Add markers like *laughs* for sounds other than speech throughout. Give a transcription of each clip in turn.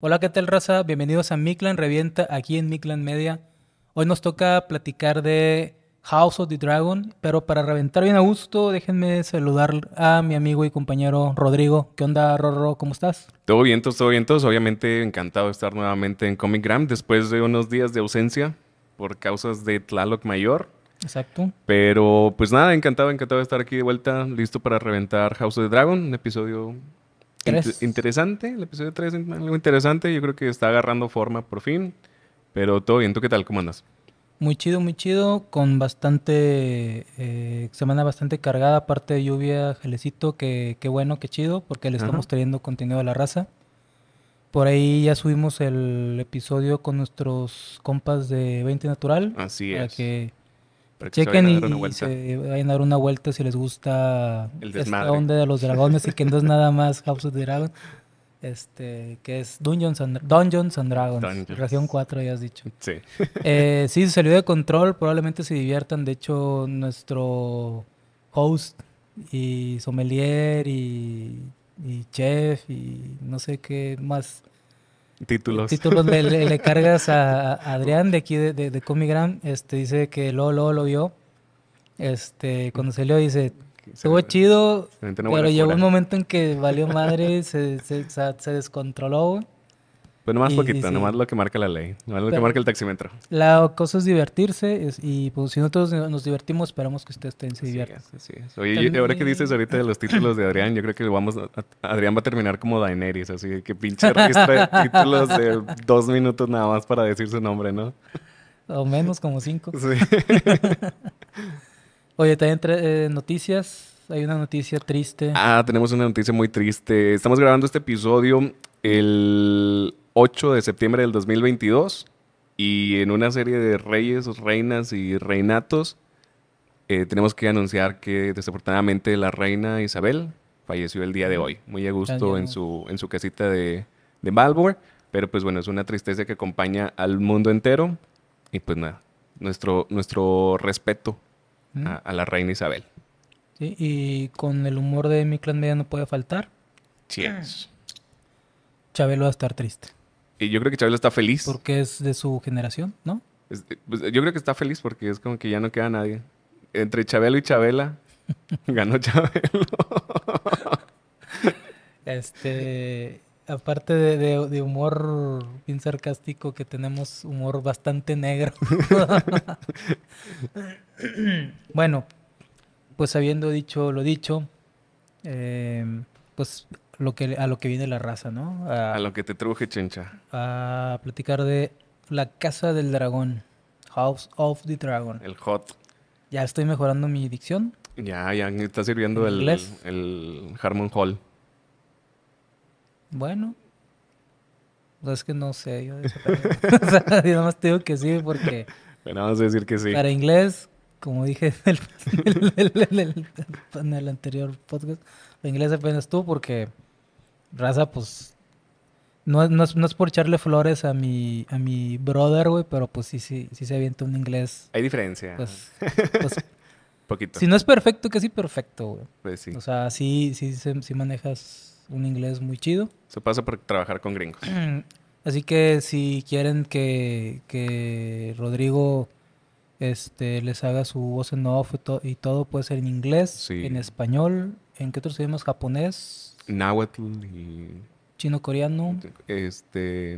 Hola, ¿qué tal, raza? Bienvenidos a Miclan Revienta aquí en Miclan Media. Hoy nos toca platicar de House of the Dragon, pero para reventar bien a gusto, déjenme saludar a mi amigo y compañero Rodrigo. ¿Qué onda, Rorro? ¿Cómo estás? Todo bien, todo bien, todos. Obviamente encantado de estar nuevamente en Comic Gram después de unos días de ausencia por causas de Tlaloc Mayor. Exacto. Pero pues nada, encantado, encantado de estar aquí de vuelta, listo para reventar House of the Dragon, un episodio interesante, el episodio 3, algo interesante. Yo creo que está agarrando forma por fin. Pero todo bien, ¿tú qué tal? ¿Cómo andas? Muy chido, muy chido, con bastante eh, semana bastante cargada, aparte de lluvia, gelecito, que, bueno, qué chido, porque le estamos trayendo contenido a la raza. Por ahí ya subimos el episodio con nuestros compas de 20 Natural. Así es. que Chequen a dar una y, vuelta. se vayan a dar una vuelta si les gusta el esta onda de los dragones y que no es *laughs* nada más House of the Dragon. Este, que es Dungeons and, and Dragons, Dungeons. 4, ya has dicho. Sí. *laughs* Eh, sí, se salió de control, probablemente se diviertan. De hecho, nuestro host y sommelier y, y chef y no sé qué más Títulos. Títulos le, le, cargas a, Adrián de aquí de, de, Comigram, este, dice que lo lo lo vio, este, cuando salió dice, estuvo chido, pero llegó un momento en que valió madre, se, se descontroló, pues nomás poquito, nomás lo que marca la ley, nomás lo que marca el taxímetro. La cosa es divertirse y pues si nosotros nos divertimos, esperamos que ustedes esté se Sí, sí, Oye, ahora que dices *laughs* ahorita de los títulos de Adrián, yo creo que vamos Adrián va a terminar como Daenerys, así que pinche registro de *laughs* títulos de dos minutos nada más para decir su nombre, ¿no? O menos, como cinco. Sí. *laughs* Oye, también eh, noticias. Hay una noticia triste. Ah, tenemos una noticia muy triste. Estamos grabando este episodio el 8 de septiembre del 2022 y en una serie de reyes, reinas y reinatos eh, tenemos que anunciar que desafortunadamente la reina Isabel falleció el día de hoy, muy a gusto en su, en su casita de, de pero pues bueno, es una tristeza que acompaña al mundo entero y pues nada, nuestro, nuestro respeto a, la reina Isabel. y con el humor de mi clan media no puede faltar. Chabelo va a estar triste. Y yo creo que Chabelo está feliz. Porque es de su generación, ¿no? Pues, yo creo que está feliz porque es como que ya no queda nadie. Entre Chabelo y Chabela, *laughs* ganó Chabelo. *laughs* este, aparte de, humor bien sarcástico, que tenemos humor bastante negro. *laughs* bueno, pues habiendo dicho lo dicho, eh, pues a lo que viene la raza, ¿no? A, lo que te truje, chencha. A platicar de La Casa del Dragón, House of the Dragon. El hot. Ya estoy mejorando mi dicción. Ya, ya me está sirviendo el, el, Harmon Hall. Bueno, pues es que no sé, yo, *laughs* o te que sí porque... *laughs* Bueno, vamos a decir que sí. Para inglés, como dije en el, *laughs* anterior podcast, para inglés apenas tú porque raza, pues no, no, es, no, es, por echarle flores a mi, a mi brother, güey, pero pues sí, sí, sí se avienta un inglés. Hay diferencia. Pues, *laughs* pues poquito. Si no es perfecto, que sí perfecto, güey. Pues sí. O sea, sí, sí, sí, manejas un inglés muy chido. Se pasa por trabajar con gringos. *clears throat* Así que si quieren que, Rodrigo este, les haga su voz en off y, todo, puede ser en inglés, en español, en qué otros idiomas, japonés, y... Chino coreano. Este...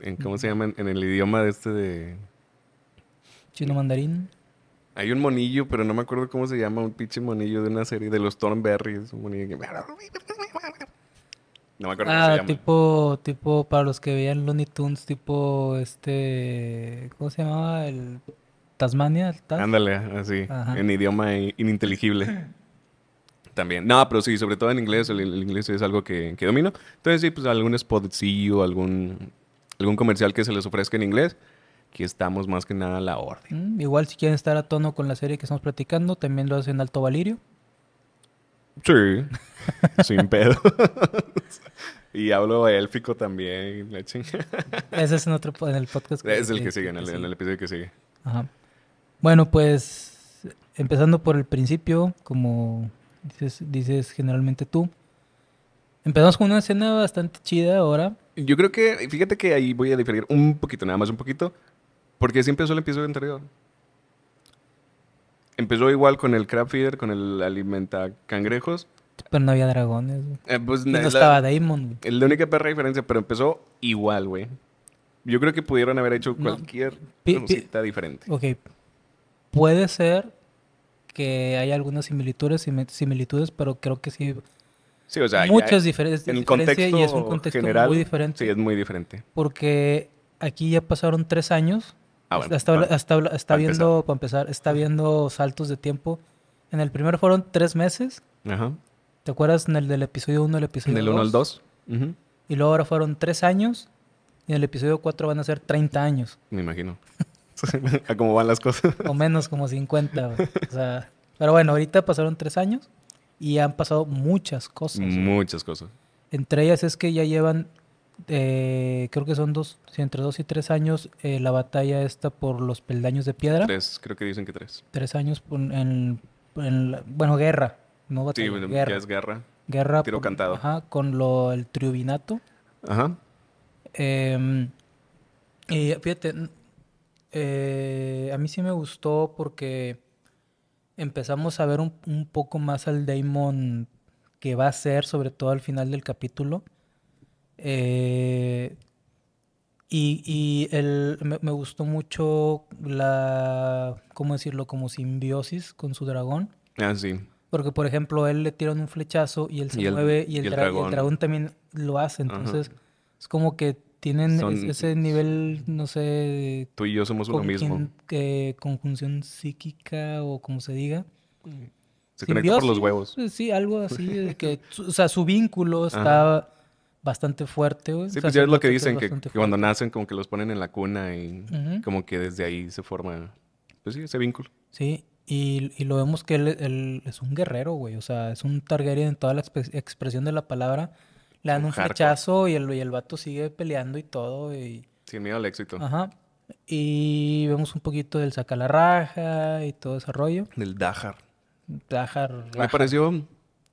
En, ¿Cómo se llama? En, el idioma de este de... Chino mandarín. Hay un monillo, pero no me acuerdo cómo se llama, un pinche monillo de una serie de los Thornberries. Un monillo No me acuerdo cómo ah, se llama. tipo, tipo, para los que veían Looney Tunes, tipo, este, ¿cómo se llamaba? El Tasmania, Ándale, así, en idioma ininteligible. También. No, pero sí, sobre todo en inglés. El, inglés es algo que, que, domino. Entonces, sí, pues algún spotcillo, algún, algún comercial que se les ofrezca en inglés. Aquí estamos más que nada a la orden. Mm, igual, si quieren estar a tono con la serie que estamos platicando, también lo hacen Alto Valirio. Sí, *laughs* sin pedo. *laughs* y hablo élfico también. La *laughs* Ese es en otro en el podcast. Que es el que, sigue, en el, episodio que sigue. Bueno, pues empezando por el principio, como dices, generalmente tú. Empezamos con una escena bastante chida ahora. Yo creo que, fíjate que ahí voy a diferir un poquito, nada más un poquito, porque siempre solo empiezo episodio anterior. Empezó igual con el crab feeder, con el alimenta cangrejos. Pero no había dragones. Eh, pues, no estaba daemon Es la única perra diferencia, pero empezó igual, güey. Yo creo que pudieron haber hecho cualquier no, diferente. Ok. Puede ser que hay algunas similitudes, similitudes, pero creo que sí. Sí, o sea, muchas diferencias. En contexto y es un contexto muy diferente. Sí, es muy diferente. Porque aquí ya pasaron tres años. Ah, bueno, hasta, está viendo, para empezar, está viendo saltos de tiempo. En el primero fueron tres meses. Ajá. ¿Te acuerdas en el del episodio 1 el episodio 2? En el 1 al 2. Y luego ahora fueron tres años. Y en el episodio 4 van a ser 30 años. Me imagino. *laughs* a cómo van las cosas. o menos, como 50, pero bueno, ahorita pasaron tres años y han pasado muchas cosas. Muchas cosas. Entre ellas es que ya llevan, eh, creo que son dos, entre dos y tres años, eh, la batalla esta por los peldaños de piedra. Tres, creo que dicen que tres. Tres años en, bueno, guerra, no batalla, sí, guerra. es guerra. Guerra. Tiro cantado. Ajá, con lo, el triubinato. Ajá. Em, y fíjate, eh, a mí sí me gustó porque empezamos a ver un, poco más al Damon que va a ser, sobre todo al final del capítulo. Eh, y, me, gustó mucho la, ¿cómo decirlo? Como simbiosis con su dragón. Ah, sí. Porque, por ejemplo, él le tiran un flechazo y él se mueve y, el dragón. también lo hace. Entonces, es como que tienen ese nivel, no sé... Tú y yo somos uno mismo. Eh, conjunción psíquica o como se diga. Se conecta por los huevos. Eh, sí, algo así. *laughs* que, o sea, su vínculo está bastante fuerte. Sí, o pues sea, pues ya es lo que dicen, que, cuando nacen como que los ponen en la cuna y como que desde ahí se forma, pues sí, ese vínculo. Sí, y, y lo vemos que él, es un guerrero, güey. O sea, es un Targaryen en toda la expresión de la palabra le dan un, rechazo y el, y el vato sigue peleando y todo. Y... Sin miedo al éxito. Ajá. Y vemos un poquito del saca la raja y todo ese rollo. Del Dajar. Dajar. Me pareció,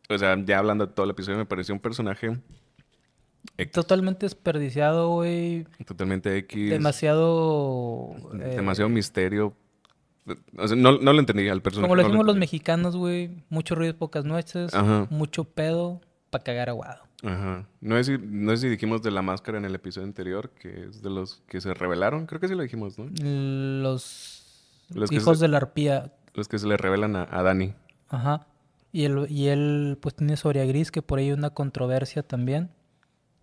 o sea, ya hablando de todo el episodio, me pareció un personaje. Totalmente desperdiciado, güey. Totalmente X. Demasiado. Eh, demasiado misterio. O sea, no, no lo entendí al personaje. Como lo decimos los mexicanos, güey. Mucho ruido, pocas noches. Mucho pedo para cagar aguado. Ajá. No es, no es si dijimos de la máscara en el episodio anterior, que es de los que se revelaron. Creo que sí lo dijimos, ¿no? Los, hijos de la arpía. Los que se le revelan a, Dani. Ajá. Y él, y él pues tiene Soria Gris, que por ahí hay una controversia también.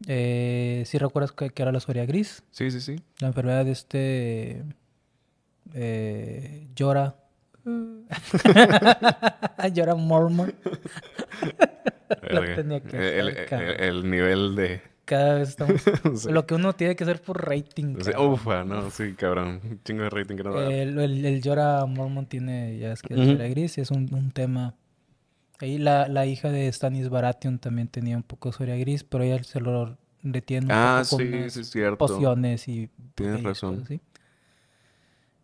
Eh, ¿Sí recuerdas que, que, era la Soria Gris? Sí, sí, sí. La enfermedad de este... Eh, llora. *laughs* *laughs* llora Mormon. *laughs* lo tenía que el, nivel de... Cada vez estamos... *laughs* Lo que uno tiene que hacer por rating. Ufa, no, sí, cabrón. Un chingo de rating que eh, El, el, Mormon tiene, ya es que es -huh. gris y es un, tema... Ahí la, la, hija de Stanis Baratheon también tenía un poco de soria gris, pero ella se lo detiene ah, sí, sí, es cierto. pociones y... Tienes razón. te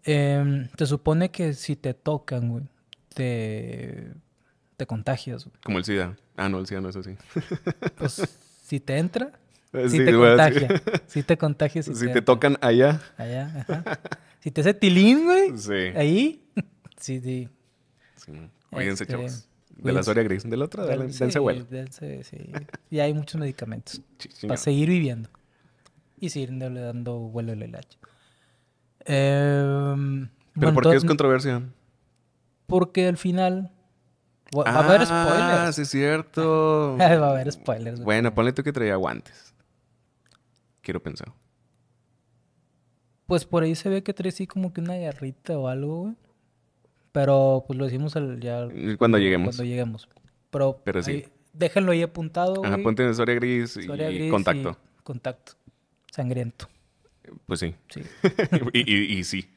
em, supone que si te tocan, güey, te te contagias. Como el SIDA. Ah, no, el SIDA no es así. *laughs* Pues si te entra, si te contagia. Si te contagias. *laughs* Si, te, tocan allá. Allá, ajá. Si te hace tilín, güey. Sí. Ahí. Sí, sí. Cuídense, este, chavos. De la soria gris. Del otro, del, de dense vuelo. Dense, sí. Y hay muchos medicamentos. para seguir viviendo. Y seguir dando vuelo al LH. Em, ¿Pero por qué es controversia? Porque al final Ah, *laughs* va a haber spoilers. Ah, sí, es cierto. Va a haber spoilers. Bueno, ponle tú que traía guantes. Quiero pensar. Pues por ahí se ve que trae Sí, como que una garrita o algo, güey. Pero pues lo decimos ya. Cuando lleguemos. Cuando lleguemos. Pero, sí. déjenlo ahí apuntado. en Soria Gris y, contacto. contacto. Sangriento. Pues sí. Sí. *laughs* y sí.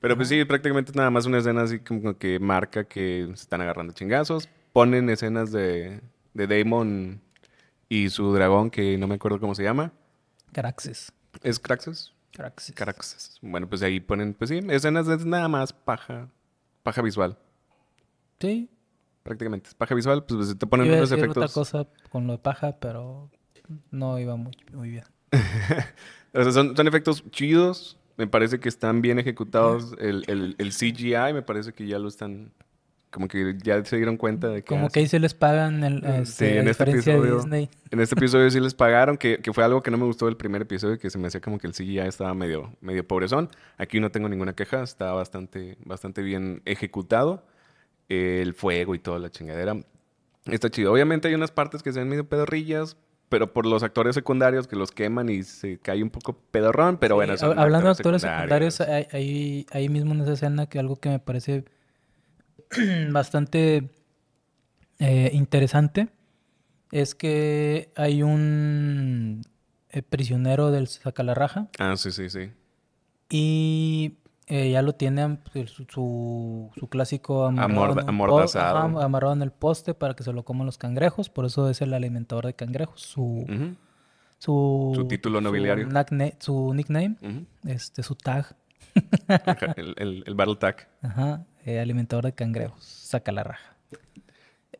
Pero pues sí, prácticamente nada más una escena así como que marca que se están agarrando chingazos. Ponen escenas de, de Damon y su dragón, que no me acuerdo cómo se llama. Caraxes. ¿Es Craxes? Caraxes. Craxes. Bueno, pues ahí ponen, pues sí, escenas de nada más paja, paja visual. Sí. Prácticamente, paja visual, pues, pues te ponen unos efectos. otra cosa con lo de paja, pero no iba muy, bien. *laughs* o sea, son, son efectos chidos, me parece que están bien ejecutados el, el, el CGI, me parece que ya lo están como que ya se dieron cuenta de que... Como que ahí se les pagan el, en este, este episodio, de En este episodio sí les *laughs* pagaron, que, fue algo que no me gustó del primer episodio, que se me hacía como que el CGI estaba medio, medio pobrezón. Aquí no tengo ninguna queja, está bastante, bastante bien ejecutado. el fuego y toda la chingadera. Está chido. Obviamente hay unas partes que se ven medio pedorrillas, pero por los actores secundarios que los queman y se cae un poco pedorrón, pero bueno. hablando de actores secundarios, ahí, mismo en esa escena que algo que me parece *clears throat* bastante eh, interesante es que hay un eh, prisionero del Sacalarraja. Ah, sí, sí, sí. Y eh, ya lo tienen pues, su, clásico amarrado, amarrado, en el poste para que se lo coman los cangrejos, por eso es el alimentador de cangrejos, su, su, título nobiliario, su, nickname, este, su tag. el, el, battle tag. Ajá, eh, alimentador de cangrejos, saca la raja.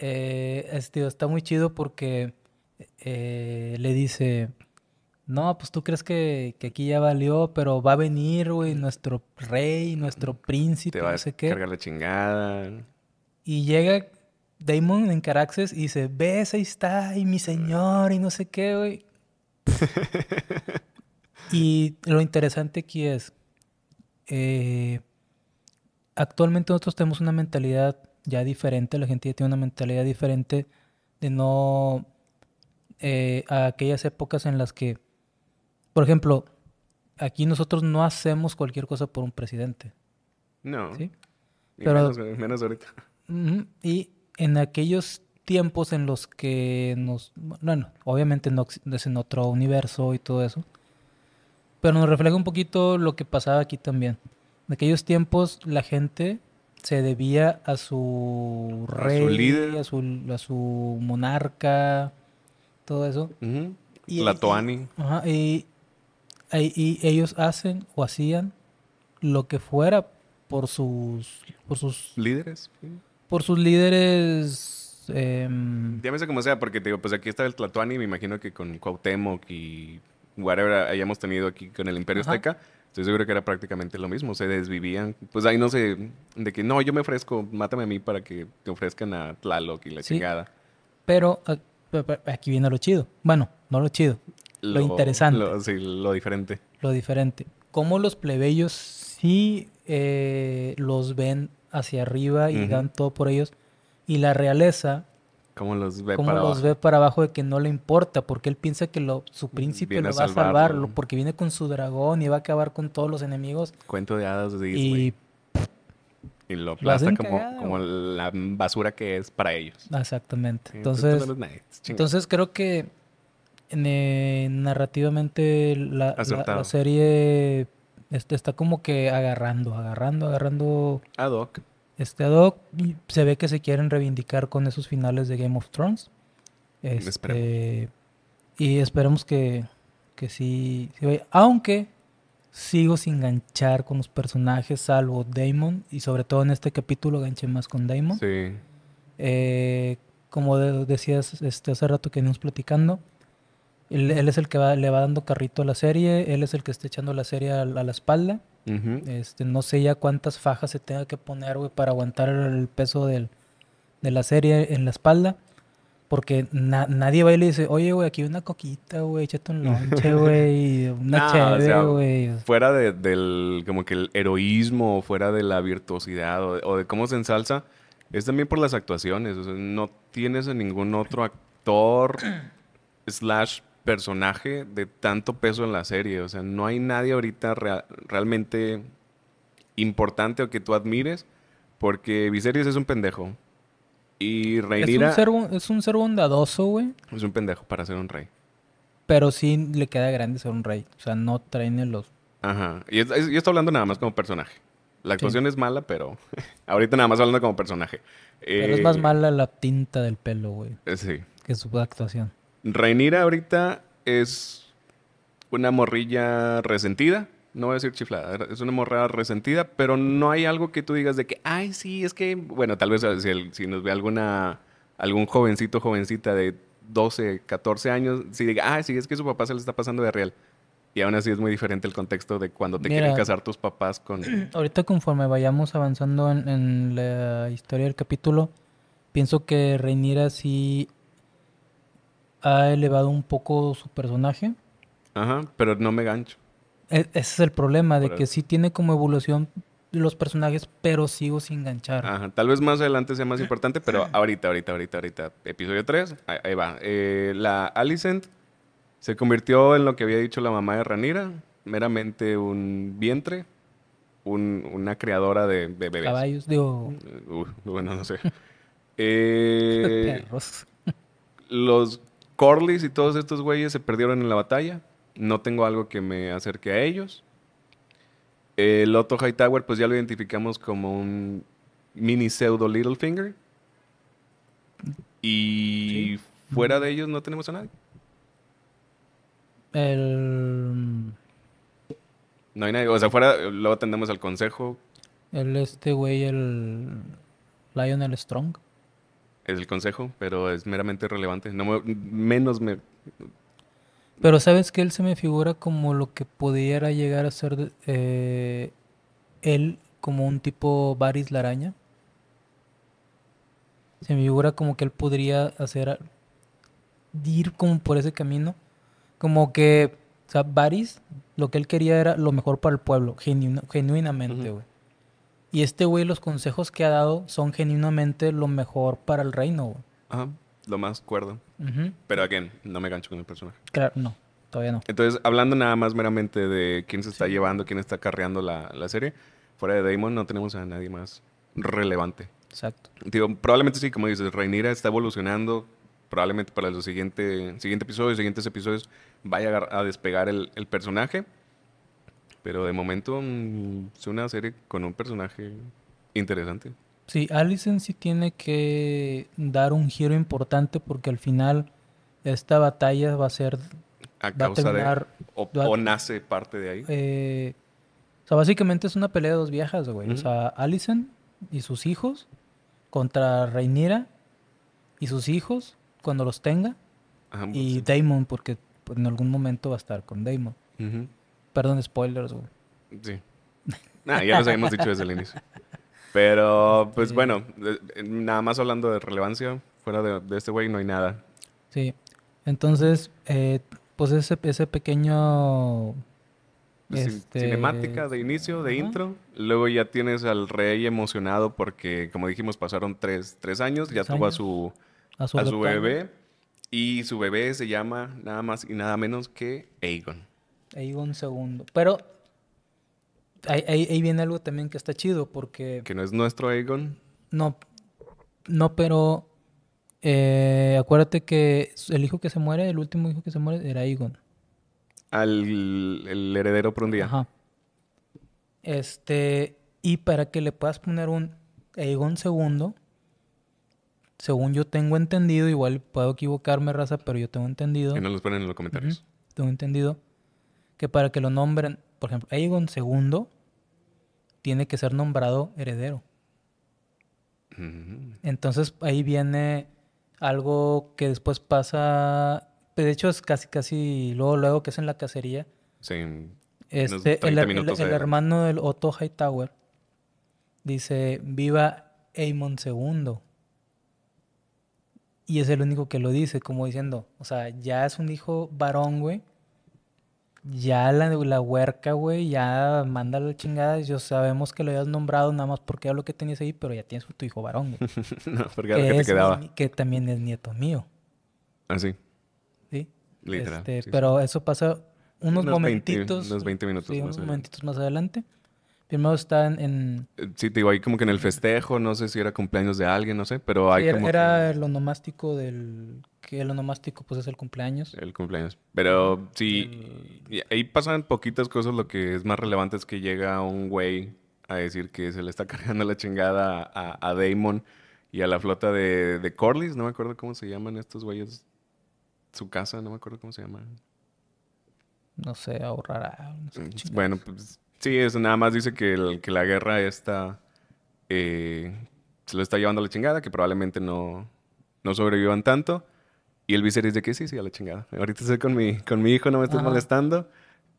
este, está muy chido porque le dice no, pues tú crees que, que, aquí ya valió, pero va a venir, güey, nuestro rey, nuestro príncipe, va no sé qué. Cargar la chingada. Y llega Damon en Caraxes y dice, ves, ahí está, y mi señor, y no sé qué, güey. *laughs* y lo interesante aquí es, eh, actualmente nosotros tenemos una mentalidad ya diferente, la gente ya tiene una mentalidad diferente de no... Eh, a aquellas épocas en las que por ejemplo, aquí nosotros no hacemos cualquier cosa por un presidente. No. ¿sí? Pero, menos, ahorita. Y en aquellos tiempos en los que nos... Bueno, obviamente no, es en otro universo y todo eso. Pero nos refleja un poquito lo que pasaba aquí también. En aquellos tiempos la gente se debía a su rey, a su, líder. A, su monarca, todo eso. la Toani. Ajá, y, y ellos hacen o hacían lo que fuera por sus por sus líderes por sus líderes eh, llámese como sea porque te digo pues aquí está el Tlatuani me imagino que con Cuauhtémoc y whatever hayamos tenido aquí con el Imperio Azteca. Azteca estoy seguro que era prácticamente lo mismo se desvivían pues ahí no sé de que no yo me ofrezco mátame a mí para que te ofrezcan a Tlaloc y la llegada pero ah, aquí viene lo chido bueno no lo chido lo, interesante. Lo, sí, lo diferente. Lo diferente. ¿Cómo los plebeyos sí eh, los ven hacia arriba y dan todo por ellos? Y la realeza... ¿Cómo los ve cómo los ve para abajo de que no le importa? Porque él piensa que lo, su príncipe lo va a salvarlo, porque viene con su dragón y va a acabar con todos los enemigos. Cuento de hadas de Disney. Y lo aplasta como, como, la basura que es para ellos. Exactamente. Entonces, entonces creo que narrativamente la, serie este, está como que agarrando, agarrando, agarrando. Ad hoc. Este Se ve que se quieren reivindicar con esos finales de Game of Thrones. Este, y esperemos que, sí, Aunque sigo sin enganchar con los personajes, salvo Damon. Y sobre todo en este capítulo ganché más con Damon. Eh, como decías este, hace rato que venimos platicando, él, es el que le va dando carrito a la serie, él es el que está echando la serie a, la espalda. este, no sé ya cuántas fajas se tenga que poner, güey, para aguantar el peso de la serie en la espalda. Porque nadie va y le dice, oye, güey, aquí una coquita, güey, échate un lonche, *laughs* güey, una no, güey. fuera de, del, como que el heroísmo, fuera de la virtuosidad o de, cómo se ensalza, es también por las actuaciones. no tienes a ningún otro actor *clears throat* slash personaje de tanto peso en la serie. O sea, no hay nadie ahorita realmente importante o que tú admires, porque Viserys es un pendejo. Y Rhaenyra... Es un, ser, bondadoso, güey. Es un pendejo para ser un rey. Pero sí le queda grande ser un rey. O sea, no traen los... Ajá. Y yo estoy hablando nada más como personaje. La actuación es mala, pero *laughs* ahorita nada más hablando como personaje. Pero es eh, más mala la tinta del pelo, güey. Eh, sí. Que su actuación. Reinir ahorita es una morrilla resentida. No voy a decir chiflada, es una morrada resentida, pero no hay algo que tú digas de que, ay, sí, es que, bueno, tal vez si, nos ve alguna, algún jovencito, jovencita de 12, 14 años, si diga, ay, sí, es que su papá se le está pasando de real. Y aún así es muy diferente el contexto de cuando te quieren casar tus papás con... *clears throat* Ahorita conforme vayamos avanzando en, la historia del capítulo, pienso que Reinira sí ha elevado un poco su personaje. Ajá, pero no me gancho. E, ese es el problema, de que sí tiene como evolución los personajes, pero sigo sin enganchar. Ajá, tal vez más adelante sea más importante, pero ahorita, ahorita, ahorita, ahorita. Episodio 3, ahí, va. Eh, la Alicent se convirtió en lo que había dicho la mamá de Ranira, meramente un vientre, un, una creadora de, bebés. Caballos, digo... Uh, bueno, no sé. *laughs* Eh, *laughs* los Corlys y todos estos güeyes se perdieron en la batalla. No tengo algo que me acerque a ellos. El Otto Hightower, pues ya lo identificamos como un mini pseudo Littlefinger. Y fuera de ellos no tenemos a nadie. El... No hay nadie. O sea, fuera, luego atendemos al consejo. El este güey, el Lionel Strong es el consejo, pero es meramente relevante. No menos me... Pero sabes que él se me figura como lo que pudiera llegar a ser eh, él como un tipo Baris Laraña. Se me figura como que él podría hacer ir como por ese camino. Como que, o sea, Baris, lo que él quería era lo mejor para el pueblo, genuinamente, güey. Y este güey, los consejos que ha dado son genuinamente lo mejor para el reino, Ajá, lo más cuerdo. Pero, again, no me gancho con el personaje. Claro, no, todavía no. Entonces, hablando nada más meramente de quién se está llevando, quién está carreando la, serie, fuera de Damon no tenemos a nadie más relevante. Exacto. Digo, probablemente sí, como dices, Reinira está evolucionando. Probablemente para el siguiente, siguiente episodio, siguientes episodios vaya a despegar el, el personaje. Pero de momento mm, es una serie con un personaje interesante. Sí, Allison sí tiene que dar un giro importante porque al final esta batalla va a ser... A causa de... O, nace parte de ahí. Eh, o sea, básicamente es una pelea de dos viejas, güey. O sea, Allison y sus hijos contra Reinira y sus hijos cuando los tenga. y Damon, porque en algún momento va a estar con Damon. Perdón, spoilers, güey. Sí. Ah, ya lo habíamos dicho desde el inicio. Pero, este, pues bueno, nada más hablando de relevancia, fuera de, este güey no hay nada. Sí. Entonces, eh, pues ese, ese pequeño... Pues, este, cinemática de inicio, de intro. Luego ya tienes al rey emocionado porque, como dijimos, pasaron tres, años. ya tuvo su, su, a su bebé. Y su bebé se llama nada más y nada menos que Aegon ahí segundo. Pero ahí, viene algo también que está chido porque... Que no es nuestro Aegon. No, no, pero eh, acuérdate que el hijo que se muere, el último hijo que se muere era Aegon. Al el heredero por un día. Ajá. Este, y para que le puedas poner un Aegon segundo, según yo tengo entendido, igual puedo equivocarme, raza, pero yo tengo entendido. Que no los ponen en los comentarios. tengo entendido que para que lo nombren, por ejemplo, Aegon II tiene que ser nombrado heredero. Mm. Entonces ahí viene algo que después pasa, pues, de hecho es casi, casi luego, luego que es en la cacería. Sí. Este, el, hermano del Otto Hightower dice, viva Aemon II. Y es el único que lo dice, como diciendo, o sea, ya es un hijo varón, güey. Ya la, la huerca, güey, ya manda la chingada. Yo sabemos que lo habías nombrado nada más porque era lo que tenías ahí, pero ya tienes tu hijo varón, güey. *laughs* no, porque era lo que te quedaba. que también es nieto mío. Ah, sí. Sí. Literal. Este, pero eso pasa unos, momentitos. 20, unos 20 minutos sí, Unos momentitos más adelante. Primero está en, eh, Sí, te digo, ahí como que en el festejo, no sé si era cumpleaños de alguien, no sé, pero hay sí, Era el onomástico del... que el onomástico pues es el cumpleaños. El cumpleaños. Pero sí, ahí pasan poquitas cosas, lo que es más relevante es que llega un güey a decir que se le está *laughs* cargando la chingada a, Damon y a la flota de, de Corlys, no me acuerdo cómo se llaman estos güeyes. Su casa, no me acuerdo cómo se llama. No sé, ahorrará. No sé mm, bueno, pues Sí, eso nada más dice que, el, que la guerra está, eh, se lo está llevando a la chingada, que probablemente no, no sobrevivan tanto. Y el Viserys de que sí, sí, a la chingada. Ahorita estoy con mi, con mi hijo, no me estás molestando.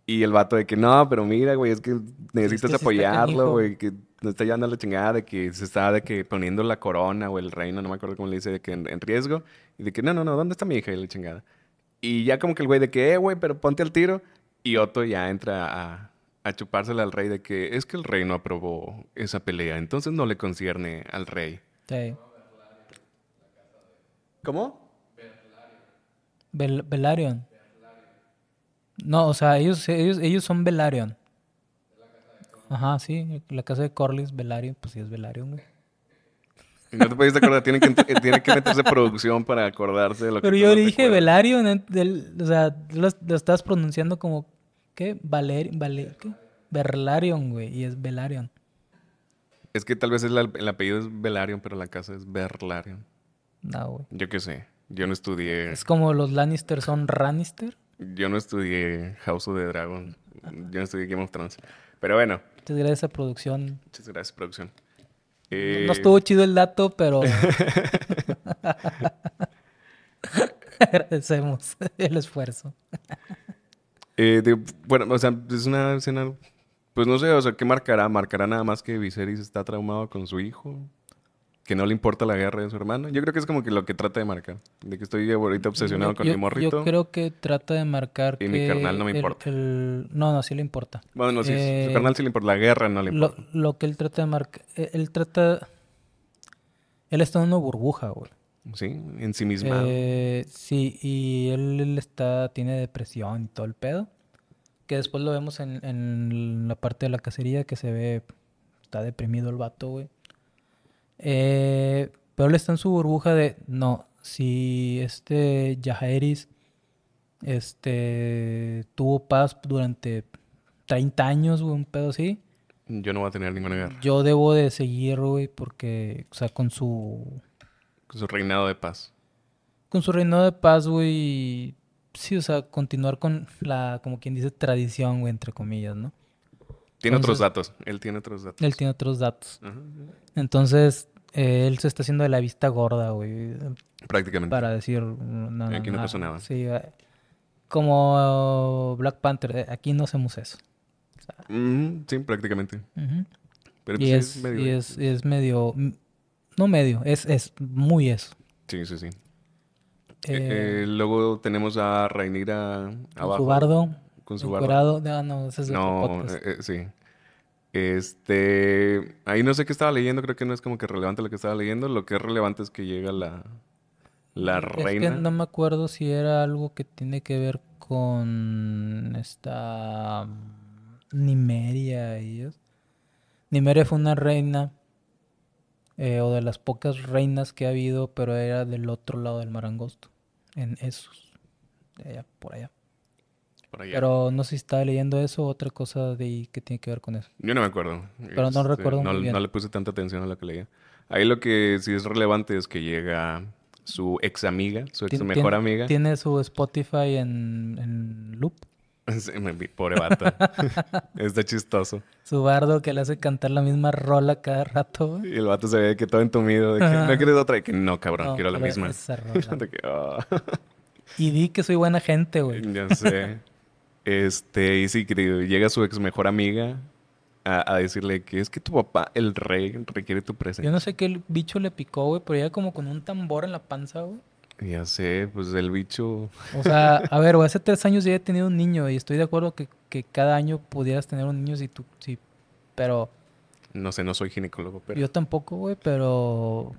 Y el vato de que no, pero mira, güey, es que necesitas apoyarlo, güey, que no está llevando a la chingada, de que se está de que poniendo la corona o el reino, no me acuerdo cómo le dice, de que en, en riesgo. Y de que no, no, no, ¿dónde está mi hija? Y la chingada. Y ya como que el güey de que, eh, güey, pero ponte al tiro. Y Otto ya entra a, a chupársela al rey de que es que el rey no aprobó esa pelea, entonces no le concierne al rey. Sí. ¿Cómo? Velaryon. No, o sea, ellos, ellos, ellos son Velarion. Ajá, sí, la casa de Corlys, Velarion, pues sí es Velarion, güey. No te podías acordar, tiene que, eh, tiene que meterse producción para acordarse de lo Pero que Pero yo le dije Velarion, o sea, lo, lo, estás pronunciando como Valer, Berlarion, güey. Y es Belarion Es que tal vez el, apellido es Velarion, pero la casa es Berlarion. No, güey. Yo qué sé. Yo no estudié. Es como los Lannister son Rannister. Yo no estudié House of the Dragon. Yo no estudié Game of Thrones. Pero bueno. Muchas gracias a producción. Muchas gracias, producción. Eh, no, estuvo chido el dato, pero. *laughs* *laughs* Agradecemos el esfuerzo. Eh, bueno, o sea, es una escena, pues no sé, o sea, ¿qué marcará? ¿Marcará nada más que Viserys está traumado con su hijo? que no le importa la guerra de su hermano. Yo creo que es como que lo que trata de marcar. De que estoy ahorita obsesionado con mi morrito. Yo creo que trata de marcar y mi carnal no me importa. No, no, sí le importa. Bueno, sí, su eh, carnal sí le importa. La guerra no le importa. Lo, que él trata de marcar... Eh, él trata... Él está en una burbuja, güey. Sí, En sí misma. Eh, sí, y él está, tiene depresión y todo el pedo. Que después lo vemos en, la parte de la cacería que se ve, está deprimido el vato, güey. Eh, pero él está en su burbuja de, no, si este Yajaeris este, tuvo paz durante 30 años, güey, un pedo así. Yo no voy a tener ninguna idea. Yo debo de seguir, güey, porque, o sea, con su con su reinado de paz. Con su reinado de paz, güey. Sí, o sea, continuar con la, como quien dice, tradición, güey, entre comillas, ¿no? Tiene otros datos. Él tiene otros datos. Él tiene otros datos. Entonces, eh, él se está haciendo de la vista gorda, güey. Prácticamente. Para decir. No, aquí no, pasó nada. Sí, como Black Panther, eh, aquí no hacemos eso. sí, prácticamente. Pero pues es, medio... es medio no medio, es, muy eso. Sí, sí, sí. Eh, eh, eh, luego tenemos a Rainira abajo. con su bardo. No, ah, no, ese sí. Este, ahí no sé qué estaba leyendo, creo que no es como que relevante lo que estaba leyendo, lo que es relevante es que llega la, la reina. Es que no me acuerdo si era algo que tiene que ver con esta mm, Nimeria y ellos. Nimeria fue una reina eh, o de las pocas reinas que ha habido, pero era del otro lado del mar angosto, en esos, por allá. Pero no sé si estaba leyendo eso o otra cosa de que tiene que ver con eso. Yo no me acuerdo. Pero no este, recuerdo no, le puse tanta atención a lo que leía. Ahí lo que sí es relevante es que llega su ex amiga, su ex mejor amiga. Tiene su Spotify en, en loop. *laughs* Sí, me, pobre vato. *laughs* Está chistoso. Su bardo que le hace cantar la misma rola cada rato. Y el vato se ve que todo entumido. De que, ¿No quieres otra? Y que no, cabrón, quiero la misma. *laughs* Oh". Y di que soy buena gente, güey. Ya sé. Este, y sí, querido, llega su ex mejor amiga a, decirle que es que tu papá, el rey, requiere tu presencia. Yo no sé qué el bicho le picó, güey, pero ella como con un tambor en la panza, güey. Ya sé, pues el bicho. O sea, *laughs* a ver, hace tres años ya he tenido un niño y estoy de acuerdo que, cada año pudieras tener un niño si tú, si, pero... No sé, no soy ginecólogo, pero... Yo tampoco, güey, pero...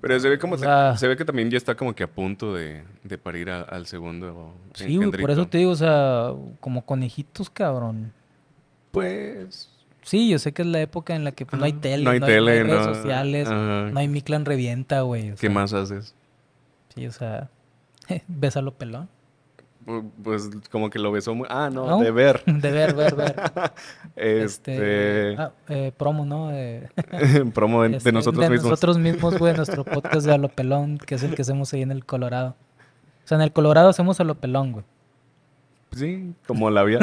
Pero se ve como, se ve que también ya está como que a punto de, de parir al segundo. Sí, güey, por eso te digo, o sea, como conejitos, cabrón. Pues... Sí, yo sé que es la época en la que pues, no hay tele, no hay, redes sociales, no hay mi clan revienta, güey. ¿Qué más haces? Sí, o sea, *laughs* lo pelón. Pues como que lo besó muy... Ah, no, de ver. *laughs* De ver, ver, ver. *laughs* este... este ah, eh, promo, ¿no? promo de, este, nosotros mismos. De nosotros mismos, güey, nuestro podcast de pelón, que es el que hacemos ahí en el Colorado. O sea, en el Colorado hacemos pelón, güey. Sí, como la vía.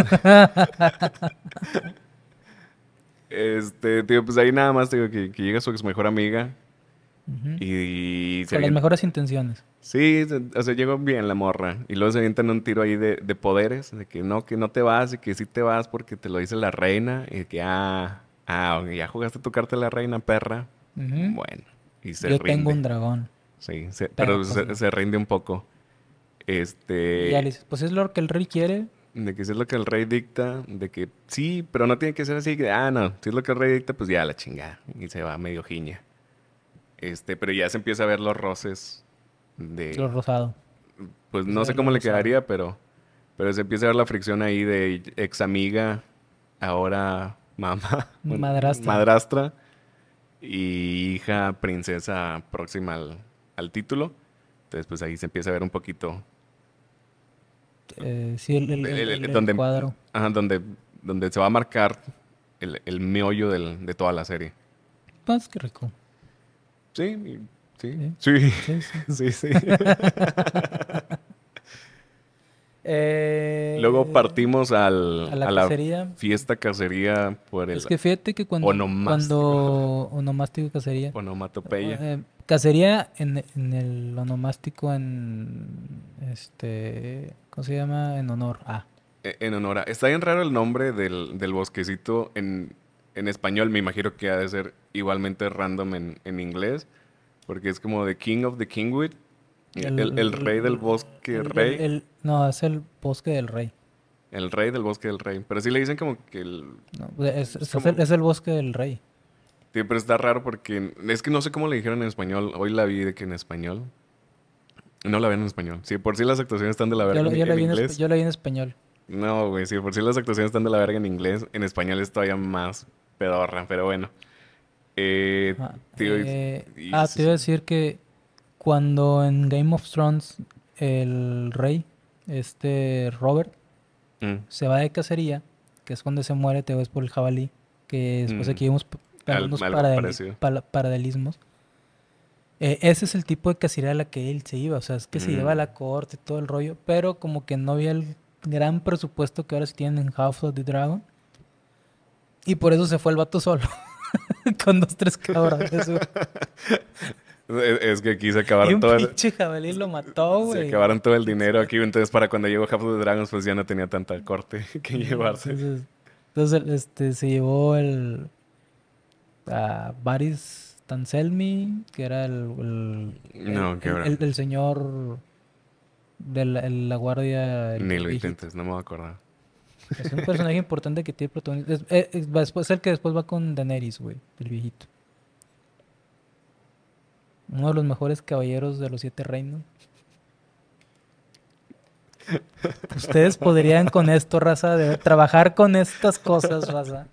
este, tío, pues ahí nada más, digo, que, que llega su ex mejor amiga y, Con las mejores intenciones. Sí, o sea, llegó bien la morra. Y luego se avientan un tiro ahí de, poderes, de que no, que no te vas y que sí te vas porque te lo dice la reina. Y que, ah, ah ya jugaste tu carta de la reina, perra. Bueno, y se Yo tengo un dragón. Sí, pero, pues se, rinde un poco. Este... Ya les, pues es lo que el rey quiere, de que si es lo que el rey dicta, de que sí, pero no tiene que ser así, ah, no, si es lo que el rey dicta, pues ya la chingada, y se va medio giña. Este, pero ya se empieza a ver los roces de. Lo rosado. Pues no sé cómo le quedaría, pero. Pero se empieza a ver la fricción ahí de ex amiga, ahora mamá. *laughs* Madrastra. Madrastra. Y hija princesa próxima al, al título. Entonces, pues ahí se empieza a ver un poquito. Eh, sí, el, donde, cuadro. Ajá, donde, donde se va a marcar el, meollo del, de toda la serie. Pues qué rico. Sí, sí, sí, sí, sí. *laughs* *laughs* Eh, Luego partimos al, a la, fiesta cacería por el... Es que fíjate que cuando... Onomástico. Cuando onomástico cacería. Onomatopeya. Eh, cacería en, en, el onomástico en... Este... ¿Cómo se llama? En honor a. Ah. E, en honor a. Está bien raro el nombre del bosquecito en en español, me imagino que ha de ser igualmente random en, en inglés, porque es como The King of the Kingwood, el, el, rey del bosque rey. no, es el bosque del rey. El rey del bosque del rey, pero sí le dicen como que pues, el... es, el, bosque del rey. Sí, pero está raro porque es que no sé cómo le dijeron en español, hoy la vi de que en español. No la ven en español. si por si las actuaciones están de la verga en, inglés. yo la vi en español. No, güey, si por si las actuaciones están de la verga en inglés, en español es todavía más pedorra, pero bueno. Eh, ah, te eh, ah, iba a decir que cuando en Game of Thrones el rey, este Robert, mm. se va de cacería, que es cuando se muere, te ves por el jabalí, que después mm. aquí vimos... paralelismos. Eh, ese es el tipo de cacería a la que él se iba, o sea, es que se lleva a mm. la corte y todo el rollo, pero como que no había el gran presupuesto que ahora sí tienen en House of the Dragon. Y por eso se fue el vato solo. *laughs* Con dos, tres cabras. Es que aquí se acabaron y un todo el. pinche jabalí lo mató, güey. Se acabaron todo el dinero aquí. Entonces, para cuando llegó half of Dragons, pues ya no tenía tanta corte *laughs* que llevarse. Entonces, este, se llevó el. A Baris Tanselmi, que era el. el no, el, el, el, señor. De la, guardia. Ni lo intentes no me voy a acordar. Es un personaje importante que tiene protagonista. Eh, es, el que después va con Daenerys, güey, el viejito. Uno de los mejores caballeros de los siete reinos. Ustedes podrían con esto, raza, trabajar con estas cosas, raza.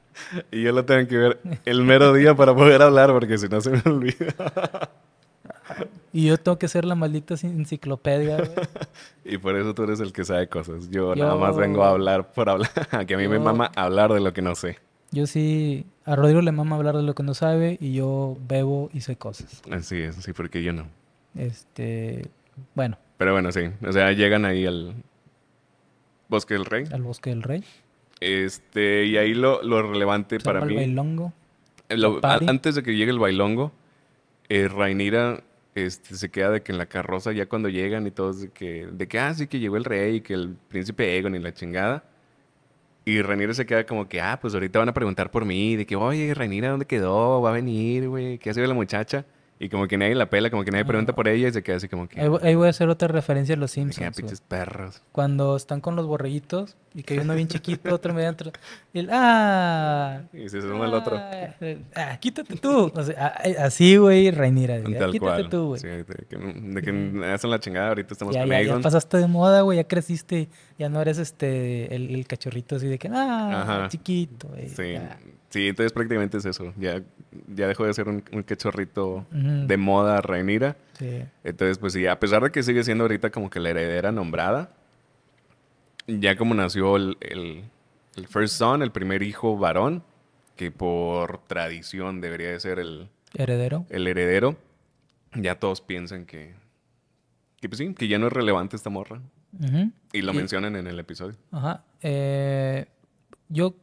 Y yo lo tengo que ver el mero día para poder hablar, porque si no se me olvida y yo tengo que ser la maldita enciclopedia. *laughs* y por eso tú eres el que sabe cosas. Yo, nada más vengo a hablar por hablar, *laughs* que a mí me mama hablar de lo que no sé. Yo sí, a Rodrigo le mama hablar de lo que no sabe y yo bebo y sé cosas. Así es, sí, porque yo no. Este, bueno. Pero bueno, sí. O sea, llegan ahí al Bosque del Rey. Al Bosque del Rey. Este, y ahí lo, relevante para mí. El bailongo. antes de que llegue el bailongo, eh, Rainira este, se queda de que en la carroza ya cuando llegan y todos de que, de que, ah, sí que llegó el rey y que el príncipe Egon y la chingada. Y Ranira se queda como que, ah, pues ahorita van a preguntar por mí, de que, oye, Ranira, ¿dónde quedó? ¿Va a venir, güey? ¿Qué ha sido la muchacha? Y como que nadie la pela, como que nadie pregunta ah. por ella y se queda así como que... Ahí, voy a hacer otra referencia a los ah, Simpsons. pinches perros. Cuando están con los borreguitos y que hay uno bien chiquito, otro medio dentro. Y el, ¡ah! Y se suma ah, el otro. Ah, ¡Ah, quítate tú! O sea, eh, así, güey, Reinira. Quítate cual. tú, güey. de que, de hacen la chingada, ahorita estamos con ya, Ya pasaste de moda, güey, ya creciste, ya no eres este, el, cachorrito así de que, ¡ah, chiquito! güey. sí. Sí, entonces prácticamente es eso. Ya, ya dejó de ser un, un quechorrito de moda reinira. Sí. Entonces, pues sí, a pesar de que sigue siendo ahorita como que la heredera nombrada, ya como nació el, first son, el primer hijo varón, que por tradición debería de ser el heredero. El heredero. Ya todos piensan que, que pues sí, que ya no es relevante esta morra. Y lo mencionan en el episodio. Ajá. Eh, yo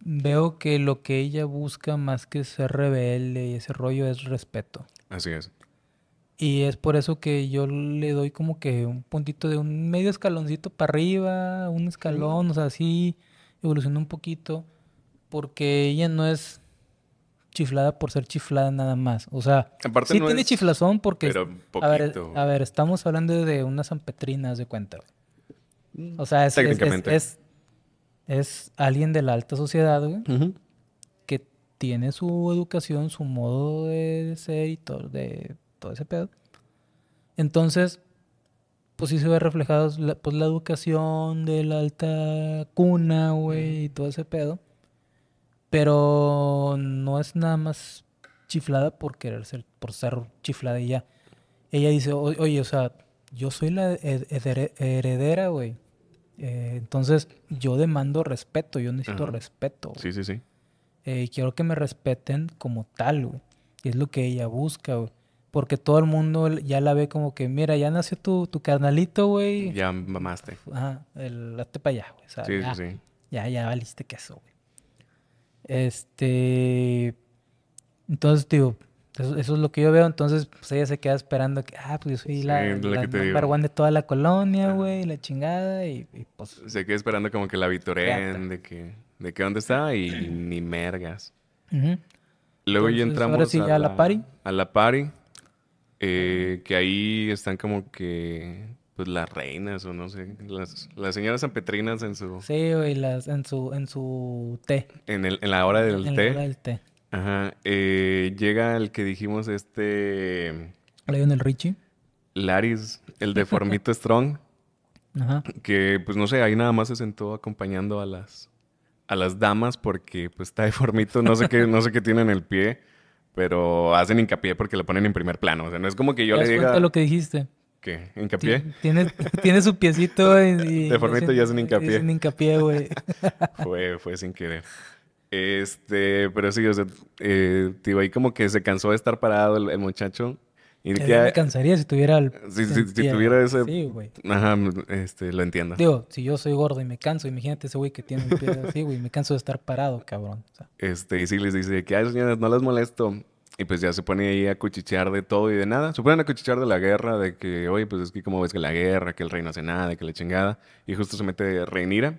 veo que lo que ella busca más que ser rebelde y ese rollo es respeto. Así es. Y es por eso que yo le doy como que un puntito de un medio escaloncito para arriba, un escalón, o sea, sí evoluciona un poquito, porque ella no es chiflada por ser chiflada nada más. O sea, sí tiene chiflazón porque... a, ver, a ver, estamos hablando de unas ampetrinas de cuenta. Mm. O sea, es, es, es alguien de la alta sociedad, güey, que tiene su educación, su modo de ser y todo, de, todo ese pedo. Entonces, pues sí se ve reflejado la, pues, la educación de la alta cuna, güey, y todo ese pedo. Pero no es nada más chiflada por querer ser, por ser chiflada y Ella dice, oye, o sea, yo soy la heredera, güey eh, entonces, yo demando respeto, yo necesito respeto. Sí, sí, sí. Eh, quiero que me respeten como tal, güey. es lo que ella busca, güey. Porque todo el mundo ya la ve como que, mira, ya nació tu, tu carnalito, güey. Ya mamaste. Ajá, el, hazte para allá, güey. sí, ya, sí, sí. Ya, ya valiste queso, güey. Este. Entonces, digo, eso, es lo que yo veo. Entonces, pues ella se queda esperando que, ah, pues yo soy la, la, de toda la colonia, güey, la chingada. Y, pues. Se queda esperando como que la vitoreen, de que, de que dónde está y ni mergas. Luego ya entramos ahora sí, a, la, la, party. A la pari eh, que ahí están como que. Pues las reinas o no sé. Las, señoras ampetrinas en su. Sí, güey, las, en su, en su té. En, La hora del té. Ajá. Eh, llega el que dijimos este. el Richie. Laris, el deformito *laughs* Strong. Ajá. Que pues no sé, ahí nada más se sentó acompañando a las, a las damas porque pues está deformito, no sé qué, no sé qué tiene en el pie, pero hacen hincapié porque le ponen en primer plano. O sea, no es como que yo le diga. lo que dijiste. ¿Qué? ¿Hincapié? Tiene, *laughs* tiene su piecito y. Deformito y hacen hincapié. Hacen hincapié, güey. *laughs* fue, fue sin querer. Este, pero sí, o sea, tío, eh, ahí como que se cansó de estar parado el, muchacho. Y me cansaría si tuviera el, si, tuviera ese... Sí, güey. Ajá, este, lo entiendo. Digo, si yo soy gordo y me canso, imagínate ese güey que tiene un pie así, güey. Me canso de estar parado, cabrón. Este, y sí les dice que, ay, señores, no las molesto. Y pues ya se pone ahí a cuchichear de todo y de nada. Se ponen a cuchichear de la guerra, de que, oye, pues es que como ves que la guerra, que el rey no hace nada, que la chingada. Y justo se mete Reinira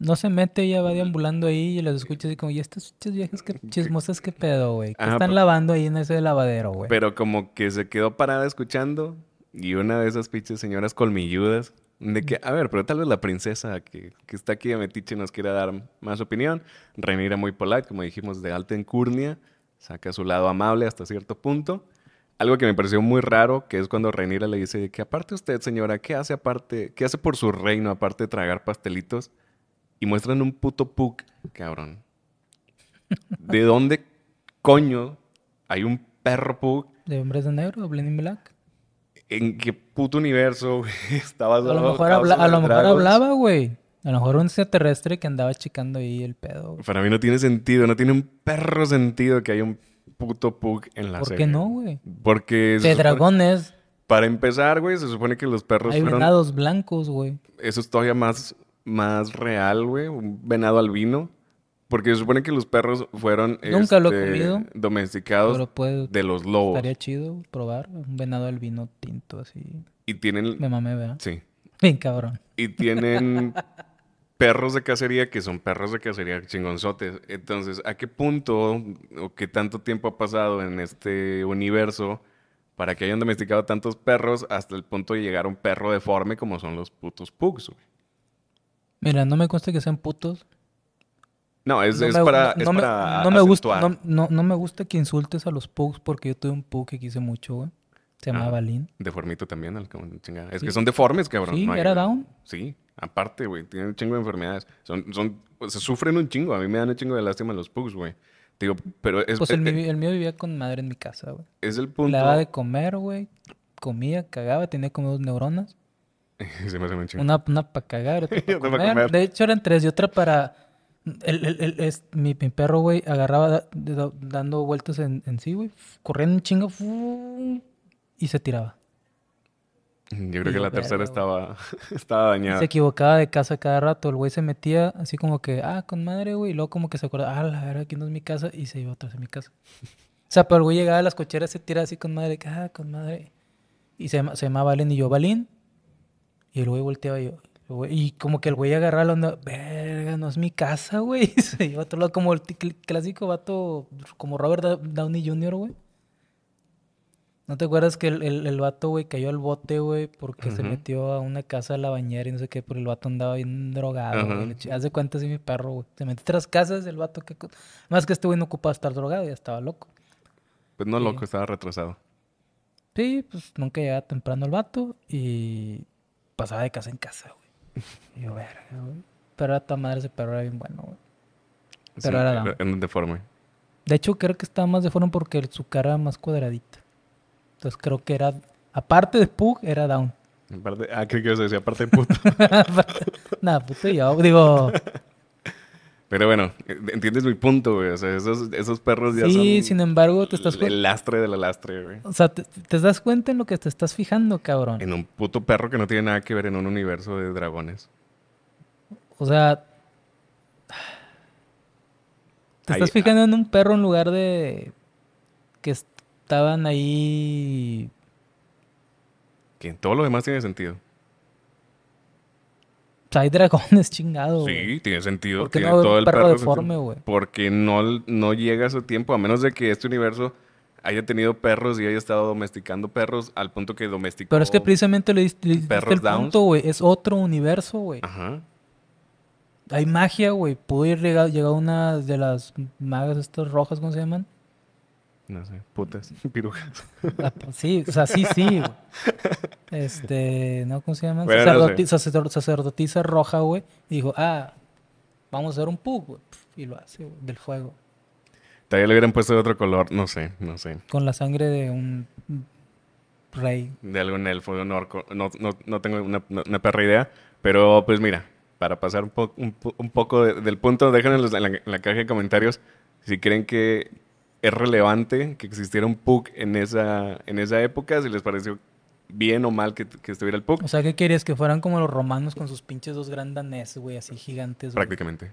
no se mete, ella va deambulando ahí y los escucha así como, ¿y estas viejas que chismosas qué pedo, güey? ¿Qué ah, están lavando ahí en ese lavadero, güey? Pero como que se quedó parada escuchando y una de esas pinches señoras colmilludas, de que, a ver, pero tal vez la princesa que, está aquí de Metiche nos quiera dar más opinión. Renira muy polite, como dijimos, de alta encurnia, saca su lado amable hasta cierto punto. Algo que me pareció muy raro, que es cuando Renira le dice que aparte usted, señora, ¿qué hace aparte, qué hace por su reino aparte de tragar pastelitos? y muestran un puto pug, cabrón. ¿De dónde coño hay un perro pug? ¿De Hombres de Negro? blending Black? ¿En qué puto universo *laughs* estaba A lo mejor, a lo mejor hablaba, güey. A lo mejor un extraterrestre que andaba checando ahí el pedo. Para mí no tiene sentido, no tiene un perro sentido que haya un puto pug en la ¿Por ¿Por qué no, güey? Porque... De dragones. Para empezar, güey, se supone que los perros Hay fueron... venados blancos, güey. Eso es todavía más más real, güey, un venado albino. Porque se supone que los perros fueron Nunca este, lo comido, domesticados de los lobos. Estaría chido probar un venado albino tinto así. Y tienen. Me mame, ¿verdad? Sí. cabrón. Y tienen perros de cacería que son perros de cacería chingonzotes. Entonces, ¿a qué punto o qué tanto tiempo ha pasado en este universo para que hayan domesticado tantos perros hasta el punto de llegar a un perro deforme como son los putos pugs, güey? Mira, no me consta que sean putos. No, es, para. No, me, gusta, no, me gusta que insultes a los pugs porque yo tuve un pug que quise mucho, güey. Se ah, llamaba Lin. Deformito también, al chingada. Es que son deformes, cabrón. Sí, era down. Sí, aparte, güey. Tienen un chingo de enfermedades. Son, son, se sufren un chingo. A mí me dan un chingo de lástima los pugs, güey. Digo, pero es. Pues el, eh, el, mío vivía con madre en mi casa, güey. Es el punto. Le daba de comer, güey. Comía, cagaba, tenía como dos neuronas. *laughs* Una, una para cagar, *laughs* De hecho, eran tres y otra para. es, mi, mi, perro, güey, agarraba dando vueltas en, en sí, güey. Corriendo un chingo y se tiraba. Yo creo que la tercera estaba, *laughs* estaba dañada. Se equivocaba de casa cada rato. El güey se metía así como que, ah, con madre, güey. Y luego como que se acordaba, ah, la verdad, aquí no es mi casa. Y se iba otra de mi casa. O sea, pero el güey llegaba a las cocheras, se tiraba así con madre, ah, con madre. Y se, se llamaba Valen y yo, Valín, y el güey volteaba y yo, y como que el güey agarraba la onda, verga, no es mi casa, güey. *laughs* Y se otro lado como el clásico vato, como Robert Downey Jr., güey. ¿No te acuerdas que el, el, vato, güey, cayó al bote, güey, porque se metió a una casa de la bañera y no sé qué, pero el vato andaba bien drogado, güey. Haz de cuenta así mi perro, güey. Se metió tras casas el vato. Que... Más que este güey no ocupaba estar drogado, ya estaba loco. Pues no loco, estaba retrasado. Sí, pues nunca llegaba temprano el vato y pasaba de casa en casa, güey. Y yo, verga, güey. Pero era madre, ese perro era bien bueno, güey. Pero era, down. deforme. De hecho, creo que estaba más deforme porque su cara era más cuadradita. Entonces creo que era, aparte de Pug, era Down. Aparte, ah, creo que eso decía, aparte de puto. *laughs* Nada, puto yo, digo, pero bueno, eh, entiendes mi punto, güey. O sea, esos, perros ya son. Sí, sin embargo, te estás. El lastre de lastre, güey. O sea, te, das cuenta en lo que te estás fijando, cabrón. En un puto perro que no tiene nada que ver en un universo de dragones. O sea. Te estás ah. fijando en un perro en lugar de. que estaban ahí. Que en todo lo demás tiene sentido sea, hay dragones *laughs* chingado, Sí, tiene sentido. tiene todo el perro, deforme, güey? Porque no, llega a su tiempo, a menos de que este universo haya tenido perros y haya estado domesticando perros al punto que domesticó. Pero es que precisamente le, diste, el punto, güey. Es otro universo, güey. Ajá. Hay magia, güey. Pudo ir llegado, una de las magas estas rojas, ¿cómo se llaman? No sé, putas, *laughs* pirujas. *laughs* Sí, o sea, sí, sí. Este, ¿no? ¿Cómo se llama? Sacerdotisa roja, güey. dijo, ah, vamos a hacer un pug, güey. Y lo hace, güey, del fuego. Tal vez le hubieran puesto de otro color, no sé, no sé. Con la sangre de un rey. De algún elfo, de un orco. No, no, no tengo una, perra idea. Pero pues mira, para pasar un, un, poco del punto, déjenlo en la caja de comentarios si creen que es relevante que existiera un PUC en esa, en esa época, si les pareció bien o mal que, estuviera el PUC. O sea, ¿qué querías? Que fueran como los romanos con sus pinches dos gran güey, así gigantes. Güey. Prácticamente.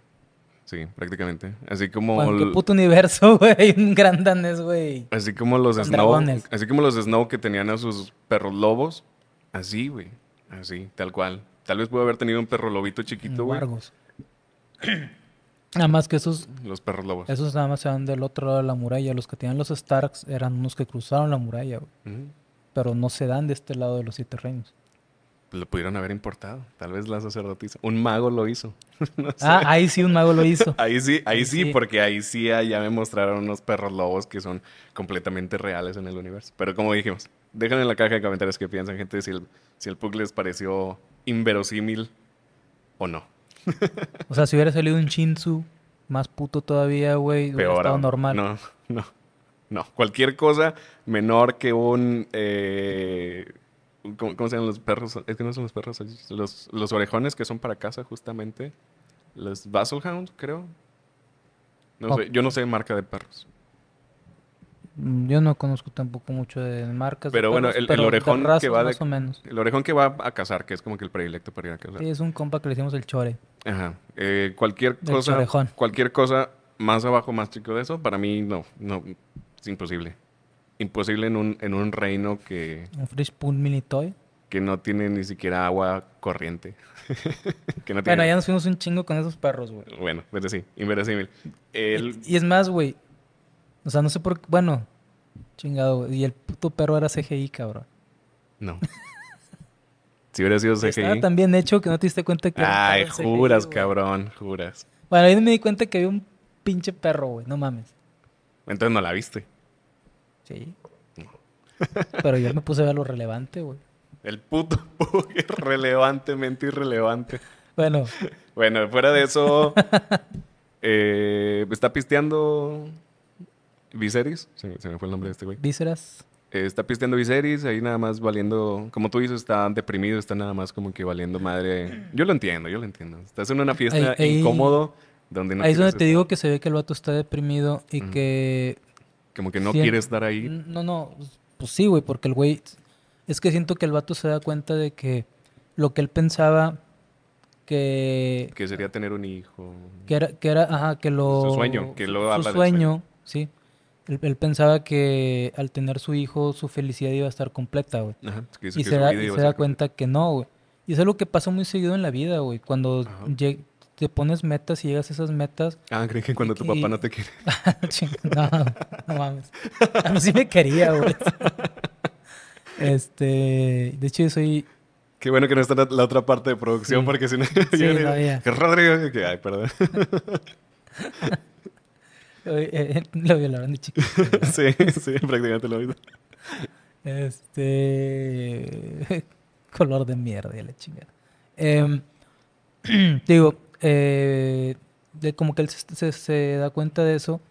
Sí, prácticamente. Así como. Juan, qué puto universo, *laughs* güey. Un gran danés, güey. Así como los Snow. Así como los Snow que tenían a sus perros lobos. Así, güey. Así, tal cual. Tal vez pudo haber tenido un perro lobito chiquito, güey. Vargos. *clears throat* Nada más que esos. Los perros lobos. Esos nada más se dan del otro lado de la muralla. Los que tenían los Starks eran unos que cruzaron la muralla, Pero no se dan de este lado de los siete reinos. Lo pudieron haber importado. Tal vez la sacerdotisa. Un mago lo hizo. *laughs* Ah, ahí sí, un mago lo hizo. *laughs* ahí sí, ahí, sí, porque ahí sí ya me mostraron unos perros lobos que son completamente reales en el universo. Pero como dijimos, déjenme en la caja de comentarios qué piensan, gente, si el, si el les pareció inverosímil o no o sea, si hubiera salido un Shinsu más puto todavía, güey, hubiera estado normal. No, no, no. Cualquier cosa menor que un... Eh, ¿cómo, se llaman los perros? Es que no son los perros, los, los orejones que son para casa justamente. Los Hound, creo. No sé, yo no sé marca de perros. Mm, yo no conozco tampoco mucho de marcas. Pero bueno, el, orejón que va El orejón que va a cazar, que es como que el predilecto para ir a cazar. Sí, es un compa que le decimos el chore. Ajá. Eh, cualquier cosa, cualquier cosa más abajo, más chico de eso, para mí no, no, es imposible. Imposible en un, reino que... Un frispoon mini toy. Que no tiene ni siquiera agua corriente. *laughs* Bueno, ya nos fuimos un chingo con esos perros, güey. Bueno, pues sí, inverosímil. y es más, güey, o sea, no sé por qué. Bueno, chingado, Y el puto perro era CGI, cabrón. No. *laughs* si hubiera sido CGI. Estaba tan bien hecho que no te diste cuenta que. Ay, juras, cabrón, juras. Bueno, ahí me di cuenta que había un pinche perro, güey, no mames. Entonces no la viste. Sí. *laughs* Pero yo me puse a ver lo relevante, güey. El puto *laughs* relevantemente irrelevante. Bueno. Bueno, fuera de eso. eh, ¿Está pisteando Viserys, se, me fue el nombre de este güey. Viseras. Eh, está pisteando Viserys, ahí nada más valiendo, como tú dices, está deprimido, está nada más como que valiendo madre. Yo lo entiendo, yo lo entiendo. Estás en una fiesta incómodo donde Ahí es donde te digo que se ve que el vato está deprimido y que... Como que no quiere estar ahí. No, no, pues sí, güey, porque el güey... Es que siento que el vato se da cuenta de que lo que él pensaba que... Que sería tener un hijo. Que era, que era ajá, que lo... Su sueño, que lo Su sueño, sí. Él, pensaba que al tener su hijo, su felicidad iba a estar completa, güey. y, se, da, cuenta que no, güey. Y es algo que pasa muy seguido en la vida, güey. Cuando te pones metas y llegas a esas metas. Ah, creen que cuando tu papá no te quiere. *laughs* Ah, no, no mames. A mí sí me quería, güey. *laughs* Este. De hecho, yo soy. Qué bueno que no está la, otra parte de producción, porque si no. Que Rodrigo. Que, ay, perdón. *laughs* Eh, eh, lo violaron de chico. *laughs* sí, sí, prácticamente lo vi. Este. *laughs* Color de mierda y la chingada. Em, *clears throat* digo, eh, de como que él se, da cuenta de eso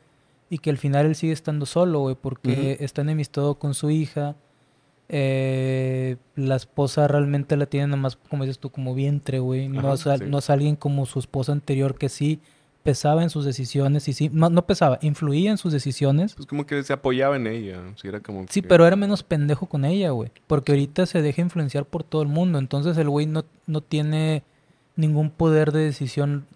y que al final él sigue estando solo, güey, porque está enemistado con su hija. la esposa realmente la tiene nomás, como dices tú, como vientre, güey. No, no es alguien como su esposa anterior que sí pesaba en sus decisiones y sí, no, pesaba, influía en sus decisiones. Pues como que se apoyaba en ella, si era como Sí, pero era menos pendejo con ella, güey, porque ahorita se deja influenciar por todo el mundo, entonces el güey no, tiene ningún poder de decisión.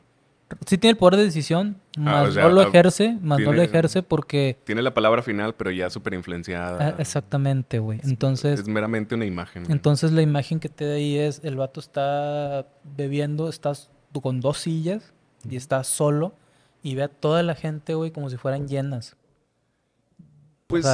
Sí tiene el poder de decisión, ah, más no lo ah, ejerce, más no lo ejerce porque... Tiene la palabra final, pero ya súper influenciada. Ah, exactamente, güey. Entonces... Es, meramente una imagen. Entonces la imagen que te da ahí es, el vato está bebiendo, estás con dos sillas, y está solo y ve a toda la gente, güey, como si fueran llenas. Pues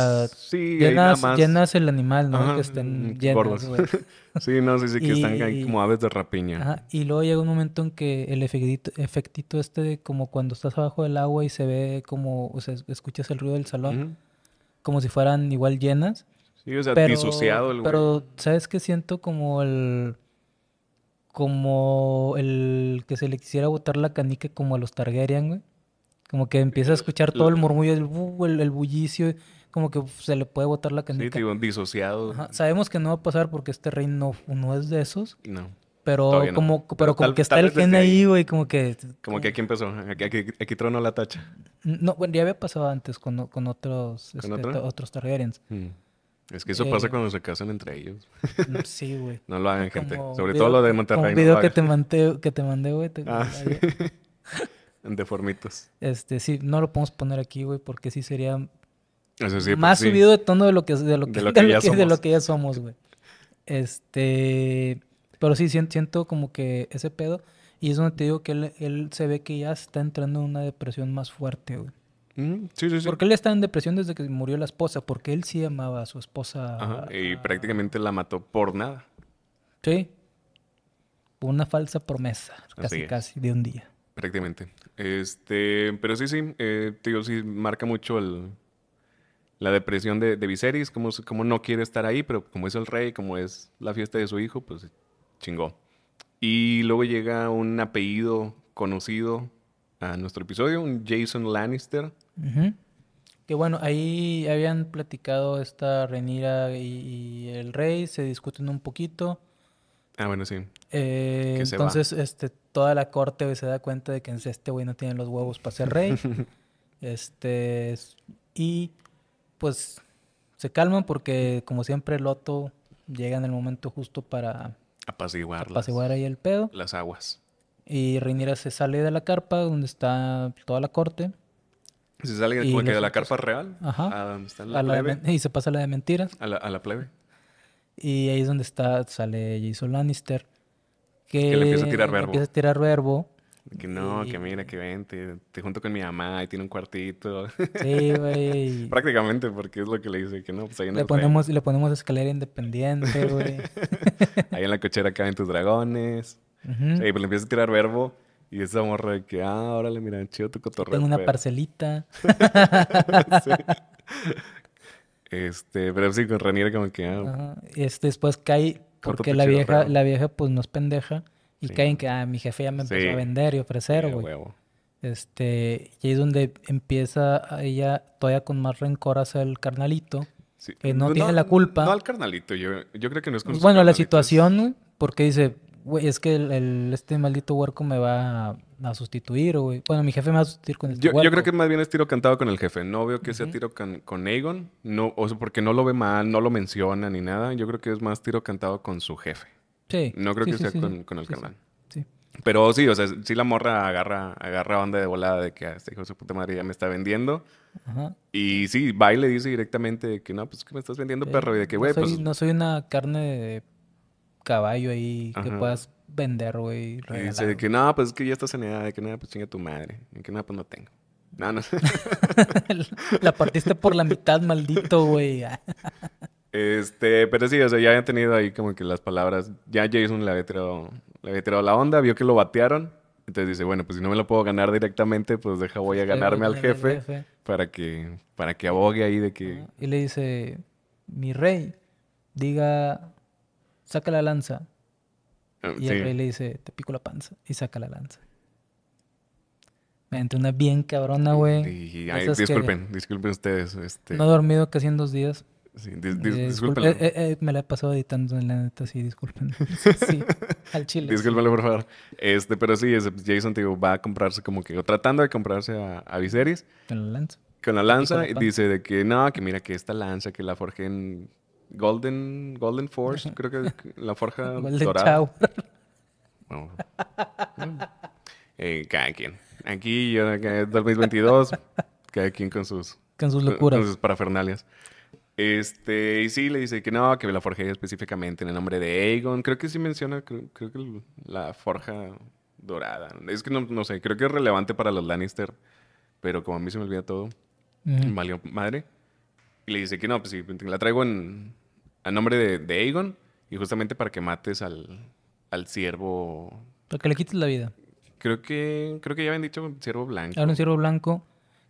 llenas, llenas el animal, ¿no? que estén mm, llenas. Güey. *laughs* sí, no, sí, sí, que están ahí como aves de rapiña. y luego llega un momento en que el efectito, este, de como cuando estás abajo del agua y se ve como, o sea, escuchas el ruido del salón, como si fueran igual llenas. Sí, o sea, pero, el güey. Pero, ¿sabes qué siento como el como el que se le quisiera botar la canica como a los Targaryen, güey. Como que empieza a escuchar todo el murmullo, el, bullicio, como que se le puede botar la canica. disociado. Sabemos que no va a pasar porque este reino no, es de esos. No. Pero como, pero, que está el gen ahí, güey, como que... Como, que aquí empezó, aquí, aquí, aquí, tronó la tacha. No, bueno, ya había pasado antes con, este, otros, Targaryens. Mm. Es que eso pasa eh, cuando se casan entre ellos. Mm, sí, güey. *laughs* no lo hagan, gente. Sobre todo lo de Monterrey. Un video que, te mandé, que te mandé, güey. Te... Ah, sí. *laughs* *laughs* de formitos. Este, sí, no lo podemos poner aquí, güey, porque sí sería más pues subido de tono de lo que, de lo que, ya, somos. güey. Este, pero sí, siento, siento, como que ese pedo. Y es donde te digo que él, él se ve que ya está entrando en una depresión más fuerte, güey qué Porque él está en depresión desde que murió la esposa, porque él sí amaba a su esposa. y prácticamente la mató por nada. Sí. Una falsa promesa, casi, casi, de un día. Prácticamente. Este, pero sí, sí, eh, digo, sí, marca mucho la depresión de, de Viserys, como, como no quiere estar ahí, pero como es el rey, como es la fiesta de su hijo, pues chingó. Y luego llega un apellido conocido a nuestro episodio, un Jason Lannister que bueno, ahí habían platicado esta Renira y, el rey, se discuten un poquito. Ah, bueno, sí. Eh, entonces, este, toda la corte pues, se da cuenta de que este güey no tiene los huevos para ser rey. *laughs* este, y pues se calman porque, como siempre, Loto llega en el momento justo para apaciguar, apaciguar ahí el pedo. Las aguas. Y Reinira se sale de la carpa donde está toda la corte se sale como que de la carpa real. Ajá. A donde está la, plebe, y se pasa a la de mentiras. A la, a la, plebe. Y ahí es donde está, sale Jason Lannister. Que, le empieza a tirar verbo. Empieza a tirar verbo. Que no, que mira, que vente, te junto con mi mamá y tiene un cuartito. Sí, güey. *laughs* Prácticamente, porque es lo que le dice, que no, pues ahí no le ponemos, Le ponemos escalera independiente, güey. *laughs* ahí en la cochera caen tus dragones. Y Sí, pues le empieza a tirar verbo y esa morra de que, ah, órale, mira, chido tu cotorreo. Tengo una parcelita. *laughs* Este, pero sí, con Raniera como que, ah. Este, después cae, porque la vieja, la vieja, pues, no es pendeja. Y cae en que, ah, mi jefe ya me empezó a vender y ofrecer, güey. Este, y ahí es donde empieza ella todavía con más rencor hacia el carnalito. Sí. Que no, tiene la culpa. No al carnalito, yo, creo que no es con pues, Bueno, la situación, porque dice, es que el, este maldito huerco me va a, sustituir, güey. Bueno, mi jefe me va a sustituir con el este yo, Yo creo que más bien es tiro cantado con el jefe. No veo que sea tiro con Aegon, no, o porque no lo ve mal, no lo menciona ni nada. Yo creo que es más tiro cantado con su jefe. Sí. No creo que sea con, el cabrón. Sí. Pero sí, o sea, sí la morra agarra, agarra de volada de que ah, este hijo de su puta madre ya me está vendiendo. Y sí, va y le dice directamente que no, pues que me estás vendiendo, perro. Y de que, güey, pues, No soy una carne de caballo ahí que puedas vender, güey. Y dice que no, pues es que ya estás en edad, de que nada, pues chinga tu madre, que nada, pues no tengo. No, no. *laughs* la partiste por la mitad, maldito, güey. *laughs* este, pero sí, o sea, ya habían tenido ahí como que las palabras. Ya Jason le había tirado, la onda, vio que lo batearon. Entonces dice, bueno, pues si no me lo puedo ganar directamente, pues deja, voy a pues, ganarme al jefe, jefe para que, para que abogue ahí de que... Y le dice, mi rey, diga saca la lanza. Oh, y el rey le dice, te pico la panza. Y saca la lanza. Mediante una bien cabrona, güey. disculpen, disculpen ustedes. Este. No he dormido casi en dos días. Sí, eh, disculpen. Eh, eh, me la he pasado editando en la neta, sí, disculpen. *laughs* Sí, al chile. Discúlpenlo, por favor. Este, pero sí, Jason te digo, va a comprarse como que, tratando de comprarse a, a Viserys. Con la lanza. Con la lanza, y, dice de que no, que mira que esta lanza que la forjé en Golden, Golden Forge, *laughs* creo que la forja *laughs* dorada. *laughs* Eh, cada quien. Aquí yo 2022, cada quien con sus con sus locuras, con sus parafernalias. Este, y sí, le dice que no, que la forjé específicamente en el nombre de Aegon. Creo que sí menciona, creo, que la forja dorada. Es que no, no, sé, creo que es relevante para los Lannister, pero como a mí se me olvida todo, madre. Y le dice que no, pues sí, pues, la traigo en, a nombre de, Aegon y justamente para que mates al, siervo... ciervo. Para que le quites la vida. Creo que, creo que ya habían dicho un ciervo blanco. Era un ciervo blanco.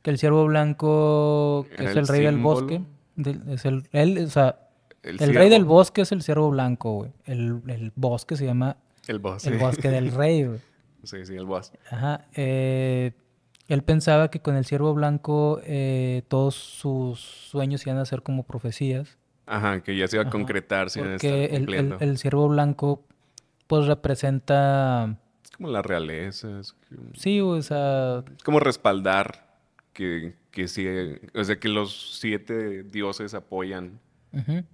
Que el ciervo blanco es el, rey del bosque. es el, o sea, el, rey del bosque es el ciervo blanco, güey. El, el, bosque se llama. El bosque. El bosque del rey, güey. *laughs* Sí, sí, el bosque. Ajá. Eh, él pensaba que con el ciervo blanco eh, todos sus sueños iban a ser como profecías. Ajá, que ya se iba a concretar. que porque el, el, ciervo blanco pues representa... Es como la realeza. Sí, o sea... Es como respaldar que, que sí, o sea, que los siete dioses apoyan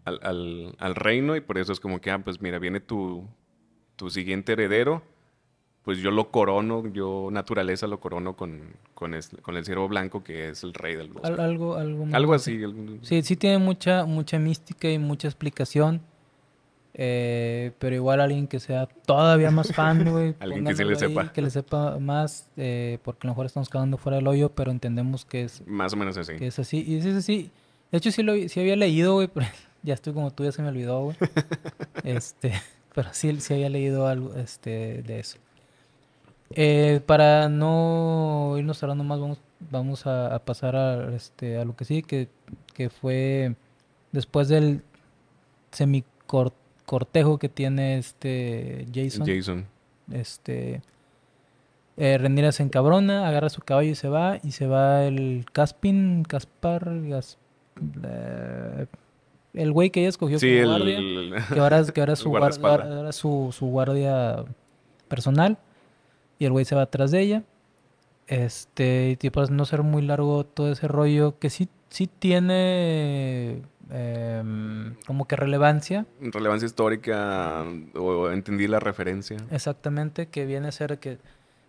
al, al, al, reino y por eso es como que, ah, pues mira, viene tu, tu siguiente heredero pues yo lo corono, yo naturaleza lo corono con, con, con el ciervo blanco que es el rey del bosque. algo, algo, algo así. Sí, sí tiene mucha, mucha mística y mucha explicación. Eh, pero igual alguien que sea todavía más fan, *laughs* güey. alguien que le sepa. Que le sepa más, eh, porque a lo mejor estamos quedando fuera del hoyo, pero entendemos que es... Más o menos así. es así. Y es así. De hecho, sí, lo, sí había leído, güey, *laughs* ya estoy como tú, ya se me olvidó, güey. *laughs* este, pero sí, sí había leído algo este, de eso. Eh, para no irnos hablando más, vamos, vamos a, pasar a, este, a lo que sí, que, fue después del semicortejo que tiene este Jason. Jason. Este, eh, Renira se encabrona, agarra su caballo y se va. Y se va el Caspin, Caspar, eh, el güey que ella escogió como guardia. que ahora, que ahora, *laughs* su guardia personal. Y el güey se va atrás de ella. Este, y tipo, no ser muy largo todo ese rollo, que sí, sí tiene em, como que relevancia. Relevancia histórica, o entendí la referencia. Exactamente, que viene a ser que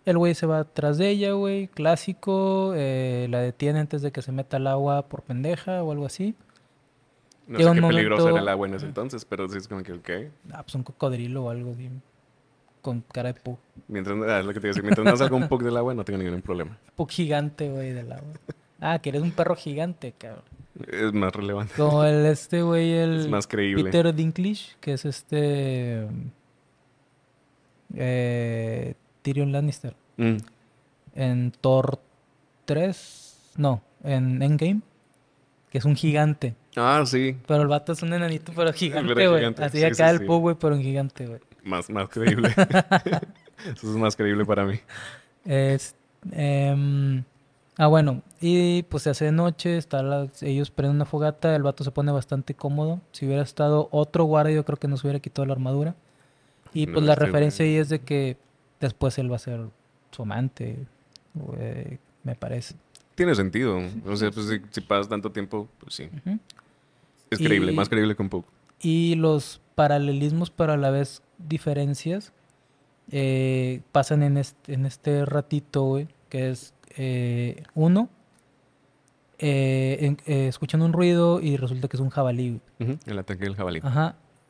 el güey se va atrás de ella, güey, clásico, eh, la detiene antes de que se meta al agua por pendeja o algo así. No sé qué peligroso era el agua en ese entonces, pero sí es como que, ok. Ah, pues un cocodrilo o algo, bien con cara de Pug. Mientras, ah, es lo que te mientras no salga un Pug del agua, no tengo ningún problema. Pug gigante, güey, del agua. Ah, que eres un perro gigante, cabrón. Es más relevante. Como el este, güey, el. Es más creíble. Peter Dinklage, que es este. Eh, Tyrion Lannister. Mm. En Thor 3. No, en Endgame. Que es un gigante. Ah, sí. Pero el vato es un enanito, pero gigante, güey. Así de acá el sí. güey, pero un gigante, güey. Más, creíble. *laughs* Eso es más creíble para mí. Em, ah, bueno. Y pues se hace noche, está ellos prenden una fogata, el vato se pone bastante cómodo. Si hubiera estado otro guardia, yo creo que nos hubiera quitado la armadura. Y pues la referencia ahí es de que después él va a ser su amante, me parece. Tiene sentido. O sea, pues, si, pasas tanto tiempo, pues sí. Es creíble, más creíble que un poco. Y los paralelismos, pero a la vez diferencias eh, pasan en este, en este ratito, que es eh, uno, escuchando eh, escuchan un ruido y resulta que es un jabalí. El ataque del jabalí.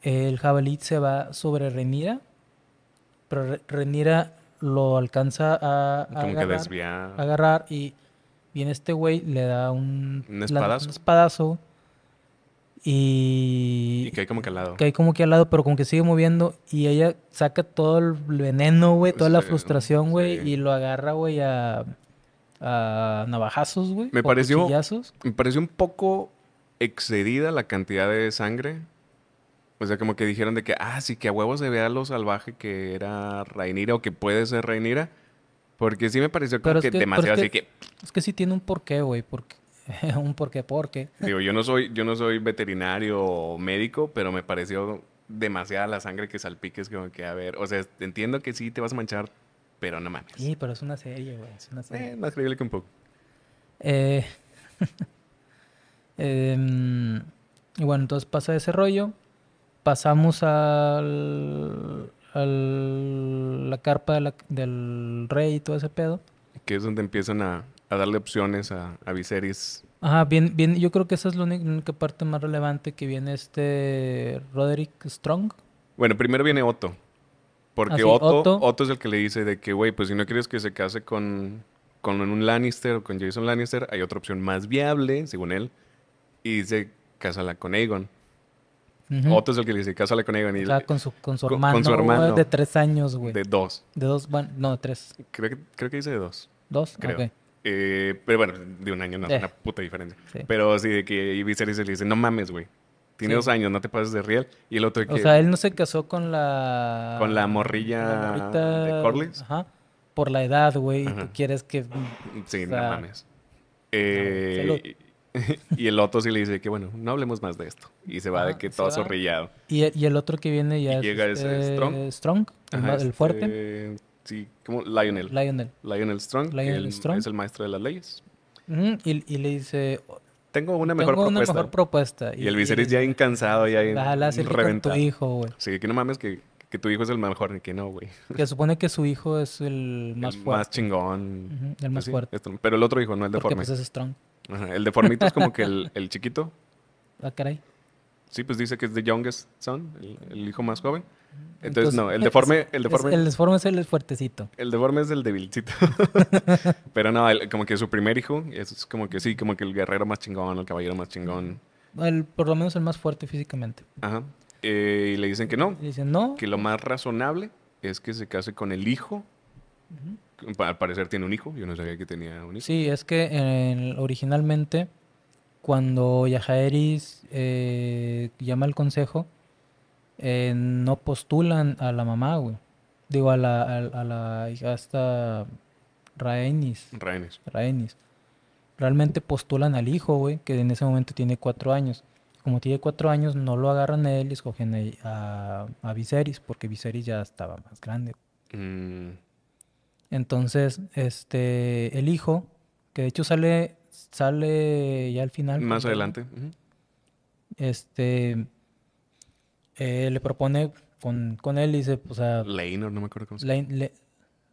El jabalí se va sobre Renira, pero Renira lo alcanza a, agarrar, y viene este güey, le da un, un espadazo y, que hay como que al lado. que hay como que al lado, pero como que sigue moviendo. Y ella saca todo el veneno, güey, pues toda la frustración, güey, y lo agarra, güey, a, navajazos, güey. Me pareció. Me pareció un poco excedida la cantidad de sangre. O sea, como que dijeron de que, ah, sí, que a huevos se vea lo salvaje que era Rainira o que puede ser Rainira. Porque sí me pareció como que, demasiado que, así que. Es que sí tiene un porqué, güey. Porque *laughs* un porque porque. Digo, yo no soy, yo no soy veterinario o médico, pero me pareció demasiada la sangre que salpiques como que a ver. O sea, entiendo que sí te vas a manchar, pero no mames. Sí, pero es una serie, güey. Es una serie. Eh, más creíble que un poco. Eh, *laughs* em, y bueno, entonces pasa ese rollo. Pasamos al, la carpa del rey y todo ese pedo. Que es donde empiezan a a darle opciones a, a Viserys. Ajá, bien, bien, yo creo que esa es la única, parte más relevante que viene este Roderick Strong. Bueno, primero viene Otto. Porque ah, Otto, Otto, es el que le dice de que, güey, pues si no quieres que se case con, con un Lannister o con Jason Lannister, hay otra opción más viable, según él. Y dice, cásala con Aegon. Otto es el que le dice, cásala con Aegon. Y con su, con su hermano. Con su hermano. Eh, de tres años, güey. De dos. De dos, bueno, no, de tres. Creo que, creo que dice de dos. ¿Dos? Creo. que. Eh, pero bueno, de un año no eh. una puta diferencia. Pero sí, de que y le dice, no mames, güey. Tiene dos años, no te pases de riel. Y el otro que... O sea, él no se casó con la... Con la morrilla de Corlys. Por la edad, güey. Tú quieres que... Sí, no mames. Eh, y, el otro sí le dice que, bueno, no hablemos más de esto. Y se va de que todo sorrillado Y, el otro que viene ya es... Llega este Strong. Strong, el, este fuerte sí, como Lionel. Lionel. Lionel Strong. Lionel Strong. Es el maestro de las leyes. y, le dice... Tengo una mejor propuesta. Tengo una mejor propuesta. Y, el Viserys ya incansado, ya reventado. tu hijo, güey. Sí, que no mames que, que, tu hijo es el mejor, que no, güey. Que supone que su hijo es el más el más chingón. El más fuerte. Pues pero el otro hijo, no el deforme. Porque pues, es Strong. El deformito es como que el, el chiquito. Ah, caray sí, pues dice que es the youngest son, el, hijo más joven. Entonces, no, el deforme, el deforme. Es, el deforme es el fuertecito. El deforme es el debilcito. *laughs* Pero no, como que su primer hijo es como que sí, como que el guerrero más chingón, el caballero más chingón. El, por lo menos el más fuerte físicamente. Ajá. Eh, y le dicen que no. Dicen no. Que lo más razonable es que se case con el hijo. Al parecer tiene un hijo, yo no sabía que tenía un hijo. Sí, es que originalmente cuando Yajaeris eh, llama al consejo, eh, no postulan a la mamá, güey. Digo, a la, a, hija Raenis. Raenis. Realmente postulan al hijo, güey, que en ese momento tiene cuatro años. Como tiene cuatro años, no lo agarran a él y escogen a, Viserys, porque Viserys ya estaba más grande. Mm. Entonces, este, el hijo, que de hecho sale sale ya al final. Más adelante. Este. Eh, le propone con, con él, dice, pues a. Leinor, no me acuerdo cómo se llama.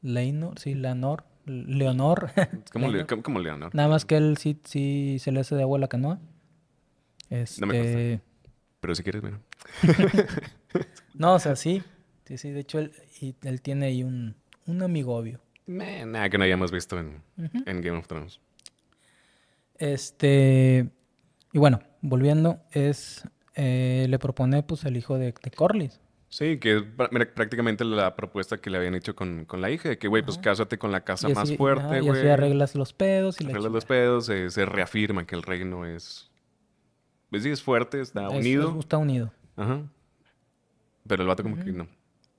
Leinor, sí, Leonor. Leonor. *laughs* ¿Cómo Leonor. Leonor. Nada más que él sí, sí se le hace de abuela la canoa. No me este, Pero si quieres, mira. *laughs* no, o sea, sí. Sí, sí. De hecho, él, y, él tiene ahí un, un amigo obvio. nada que no hayamos visto en Game of Thrones. Este, y bueno, volviendo, es, eh, le propone pues el hijo de, de Corlys. Sí, que es prácticamente la propuesta que le habían hecho con, la hija, de que, güey, pues cásate con la casa más fuerte, güey. Y así arreglas los pedos. Y arreglas los pedos, se reafirma que el reino es... Pues, sí, es fuerte, está unido. Está unido. Ajá. Pero el vato como que no.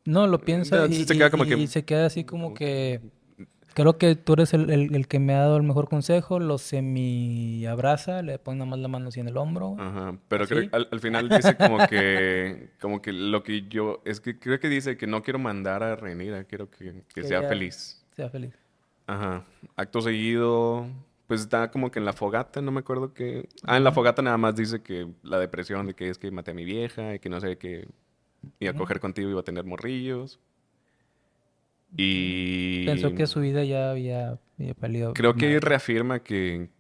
No, lo piensa eh, como que... y se queda así como que Creo que tú eres el, que me ha dado el mejor consejo. Lo semi abraza, le pone nada más la mano así en el hombro. Ajá. Pero creo, al, al, final dice como que, *laughs* como que lo que yo. Es que creo que dice que no quiero mandar a Renira, ah, quiero que, sea feliz. Sea feliz. Ajá. Acto seguido, pues está como que en la fogata, no me acuerdo qué, Ah, en la fogata nada más dice que la depresión de que es que maté a mi vieja y que no sé qué iba a coger contigo y iba a tener morrillos. Y... Pensó que su vida ya había, Creo que reafirma que,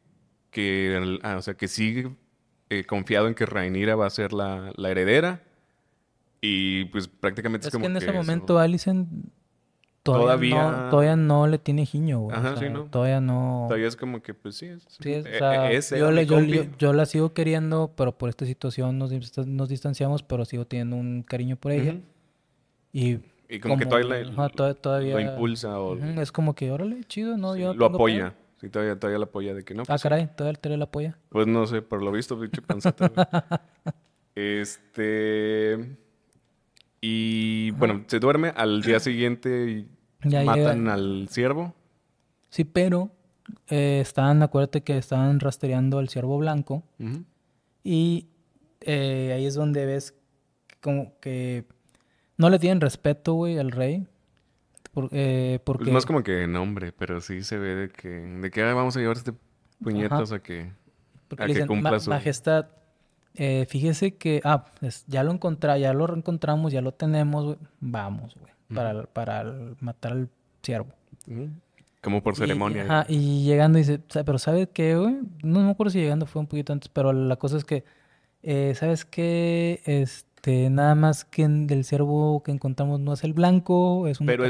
que, ah, o sea, que sigue eh, confiado en que Rainira va a ser la, la heredera. Y pues prácticamente es, como que en ese momento Allison todavía, todavía... No, le tiene giño. Ajá, sí, Todavía no... Todavía es como que, pues sí, yo, le, yo, la sigo queriendo, pero por esta situación nos, distanciamos, pero sigo teniendo un cariño por ella. Y y como, que todavía, lo impulsa. O, es como que, órale, chido, ¿no? lo apoya. Sí, todavía, todavía la apoya de que no. ah, pues caray, todavía, todavía la apoya. Pues no sé, por lo visto, pinche panzata. *laughs* este. Y bueno, se duerme al día *clears throat* siguiente y matan al ciervo. Sí, pero eh, estaban, acuérdate que estaban rastreando al ciervo blanco. Y eh, ahí es donde ves como que no le tienen respeto, güey, al rey. eh, porque... No más como que nombre, pero sí se ve de que, de que ah, vamos a llevar este puñetazo a que, a que cumpla su... Majestad, eh, fíjese que, ah, ya lo encontramos, ya lo reencontramos, ya lo tenemos, güey. Vamos, güey, para, matar al ciervo. Como por ceremonia. Y, llegando dice, pero ¿sabes qué, güey? No, me acuerdo si llegando fue un poquito antes, pero la cosa es que, eh, ¿sabes qué? Este este, nada más que en, el ciervo que encontramos no es el blanco, es un pero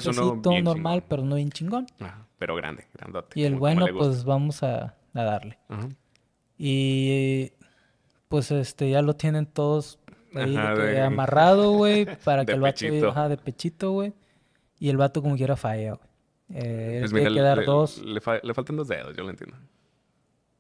normal, pero no bien chingón. Ajá, pero grande, grandote. Y el bueno, pues vamos a, darle. Y pues este, ya lo tienen todos ahí amarrado, güey, *laughs* para que el vato baja de pechito, güey. Y el vato como quiera falla, güey. Eh, pues le, dos. Le, le, faltan dos dedos, yo lo entiendo.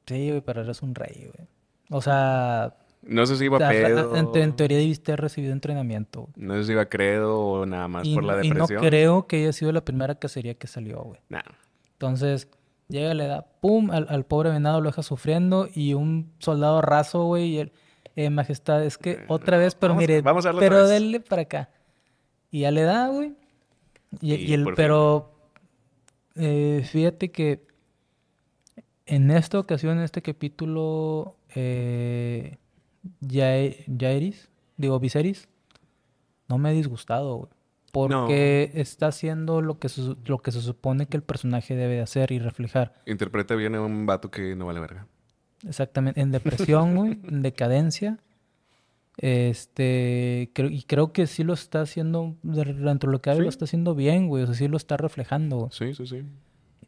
Sí, güey, pero eres un rey, güey. O sea, no sé si iba a pedo. En, teoría debiste haber recibido entrenamiento. No sé si iba a credo o nada más por la depresión. Y no creo que haya sido la primera cacería que salió, güey. Nada. Entonces, llega, la edad. pum al, pobre venado, lo deja sufriendo y un soldado raso, güey, y el... Eh, majestad, es que eh, otra vez, pero mire, vamos a pero denle para acá. Y ya le da, güey. Y, el, pero eh, fíjate que en esta ocasión, en este capítulo, eh, Jairis, digo Viserys, no me he disgustado, güey. Porque está haciendo lo que, se supone que el personaje debe de hacer y reflejar. Interpreta bien a un vato que no vale verga. Exactamente. En depresión, güey. *laughs* en decadencia. Este. y creo que sí lo está haciendo. Dentro de lo que hay, lo está haciendo bien, güey. O sea, sí lo está reflejando, Sí, sí, sí.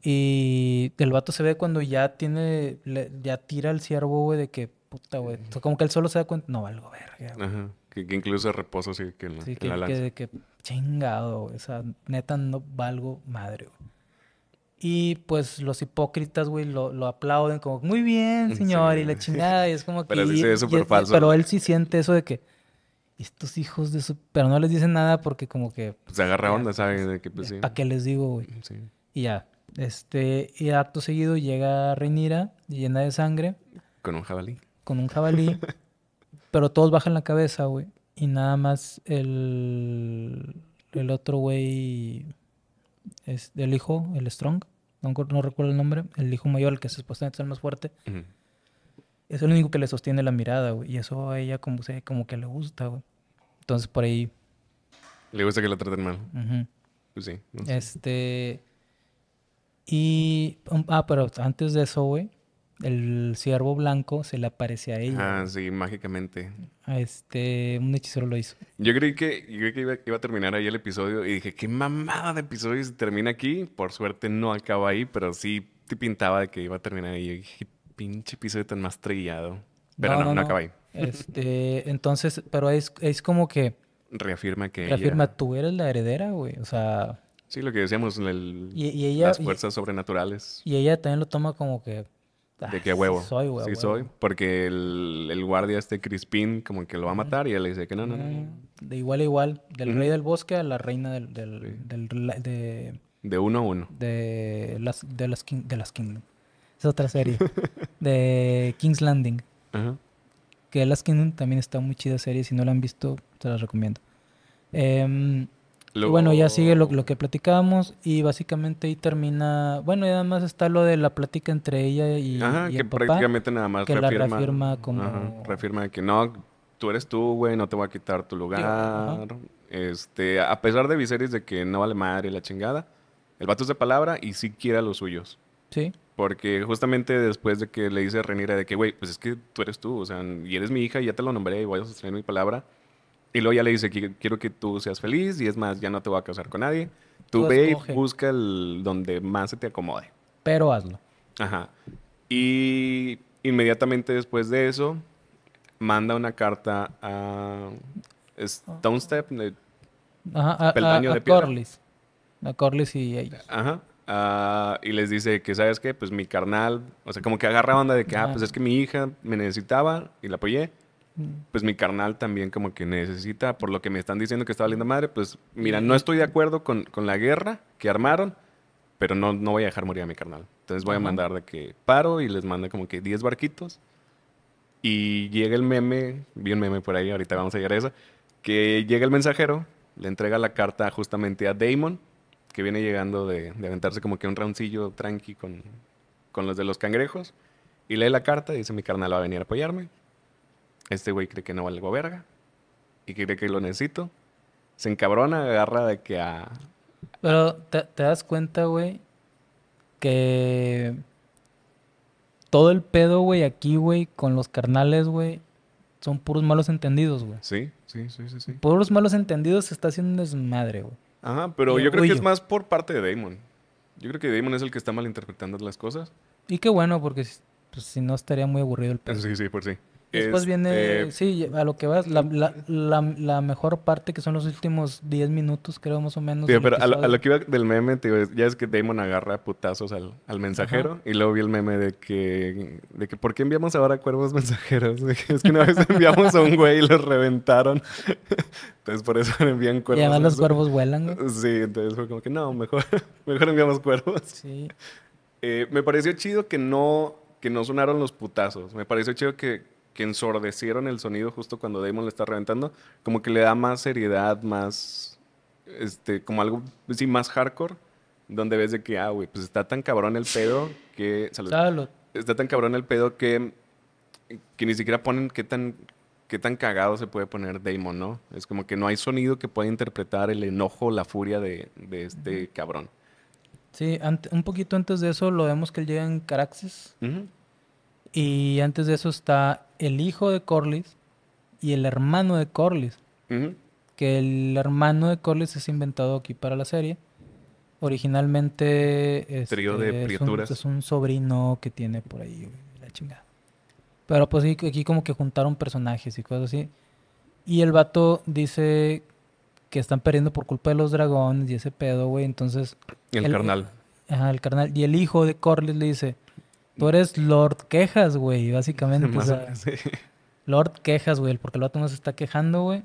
Y el vato se ve cuando ya tiene. ya tira el ciervo, güey, de que puta, güey. Como que él solo se da cuenta, no valgo verga. Ajá. Que, incluso incluso reposo así que en la, que, Que, chingado, neta no valgo madre, Y pues los hipócritas, güey, lo, aplauden como, muy bien, señor, y la chingada. Y es como que. Pero él sí siente eso de que. Estos hijos de su. Pero no les dicen nada porque, como que. se agarra onda, pues, sabes pues, ¿Para qué les digo, güey? Y ya. Este, y acto seguido llega Reinira llena de sangre. Con un jabalí con un jabalí, *laughs* pero todos bajan la cabeza, güey. Y nada más el, el otro güey, es el hijo, el Strong, no, recuerdo el nombre, el hijo mayor, el que supuestamente es el más fuerte. Es el único que le sostiene la mirada, güey. Y eso a ella como, se como que le gusta, güey. Entonces por ahí... Le gusta que la traten mal. Pues sí. Este... Y... Ah, pero antes de eso, güey el ciervo blanco se le aparece a ella. Ah, sí, mágicamente. Este, un hechicero lo hizo. Yo creí que, iba, a terminar ahí el episodio y dije, qué mamada de episodio se termina aquí. Por suerte no acaba ahí, pero sí te pintaba de que iba a terminar ahí. Y dije, pinche episodio tan más trillado. Pero no, no, acaba ahí. Este, entonces, pero es, como que... Reafirma que... Reafirma, tú eres la heredera, güey. O sea... Sí, lo que decíamos, y, ella, las fuerzas sobrenaturales. Y ella también lo toma como que de qué huevo. Sí soy, Porque el, guardia este Crispin como que lo va a matar y él le dice que no, no, no. Mm, de igual a igual. Del rey del bosque a la reina del... de, de, uno a uno. De las, de las, de las Kingdom. Es otra serie. *laughs* de King's Landing. Ajá. Que Las Kingdom también está muy chida serie. Si no la han visto, se las recomiendo. Eh, bueno, ya sigue lo, que platicábamos y básicamente ahí termina. Bueno, y además está lo de la plática entre ella y. Ajá, que prácticamente nada más que reafirma. reafirma como. reafirma que no, tú eres tú, güey, no te voy a quitar tu lugar. Este, a pesar de Viserys de que no vale madre la chingada, el vato es de palabra y sí quiere a los suyos. Sí. Porque justamente después de que le dice a Renira de que, güey, pues es que tú eres tú, o sea, y eres mi hija y ya te lo nombré y voy a sostener mi palabra y luego ya le dice, quiero que tú seas feliz y es más, ya no te voy a casar con nadie. Tú, ve y busca el, donde más se te acomode. Pero hazlo. Ajá. Y inmediatamente después de eso, manda una carta a Stone oh. Step, Ajá, a, peldaño a, a, Corlys. A Corlys y ellos. Ajá. Ah, y les dice que, ¿sabes qué? Pues mi carnal, o sea, como que agarra onda de que, ah, pues es que mi hija me necesitaba y la apoyé. Mm. pues mi carnal también como que necesita, por lo que me están diciendo que está valiendo madre, pues mira, mm. no estoy de acuerdo con, la guerra que armaron, pero no, no voy a dejar morir a mi carnal. Entonces voy a mandar de que paro y les mando como que 10 barquitos. Y llega el meme, vi un meme por ahí, ahorita vamos a llegar a eso, que llega el mensajero, le entrega la carta justamente a Damon, que viene llegando de, aventarse como que un roundcillo tranqui con, con los de los cangrejos, y lee la carta y dice, mi carnal va a venir a apoyarme, este güey cree que no valgo verga y cree que lo necesito. Se encabrona, agarra de que a. Pero te, das cuenta, güey, que todo el pedo, güey, aquí, güey, con los carnales, güey, son puros malos entendidos, güey. Sí, sí, sí, sí, sí. Puros malos entendidos se está haciendo desmadre, güey. Ajá, pero yo creo que es más por parte de Damon. Yo creo que Damon es el que está malinterpretando las cosas. Y qué bueno, porque pues, si no estaría muy aburrido el pedo. Sí, sí, por sí. Después este, viene, sí, a lo que vas, la, la, mejor parte que son los últimos 10 minutos, creo, más o menos. pero a lo, que iba del meme, ya es que Damon agarra putazos al, al mensajero y luego vi el meme de que, de que, ¿por qué enviamos ahora cuervos mensajeros? *laughs* Es que una vez enviamos a un güey y los reventaron. *laughs* Entonces por eso envían cuervos. Y además los cuervos vuelan. ¿no? Sí, entonces fue como que no, mejor, *laughs* mejor enviamos cuervos. Sí. Eh, me pareció chido que no, que no sonaron los putazos. Me pareció chido que, que ensordecieron el sonido justo cuando Damon le está reventando, como que le da más seriedad, más, este, como algo, sí, más hardcore, donde ves de que, ah, güey, pues está tan cabrón el pedo que... Salud, Está tan cabrón el pedo que, que ni siquiera ponen qué tan, qué tan cagado se puede poner Damon, ¿no? Es como que no hay sonido que pueda interpretar el enojo, la furia de, de este cabrón. Sí, un poquito antes de eso lo vemos que él llega en Caraxes. Y antes de eso está el hijo de Corlys y el hermano de Corlys. Que el hermano de Corlys es inventado aquí para la serie. Originalmente este, es, un, sobrino que tiene por ahí la chingada. Pero pues aquí como que juntaron personajes y cosas así. Y el vato dice que están perdiendo por culpa de los dragones y ese pedo, güey. Entonces... El, el carnal. Ajá, el carnal. Y el hijo de Corlys le dice, Tú eres Lord Quejas, güey, básicamente. Lord Quejas, güey, porque el vato no se está quejando, güey.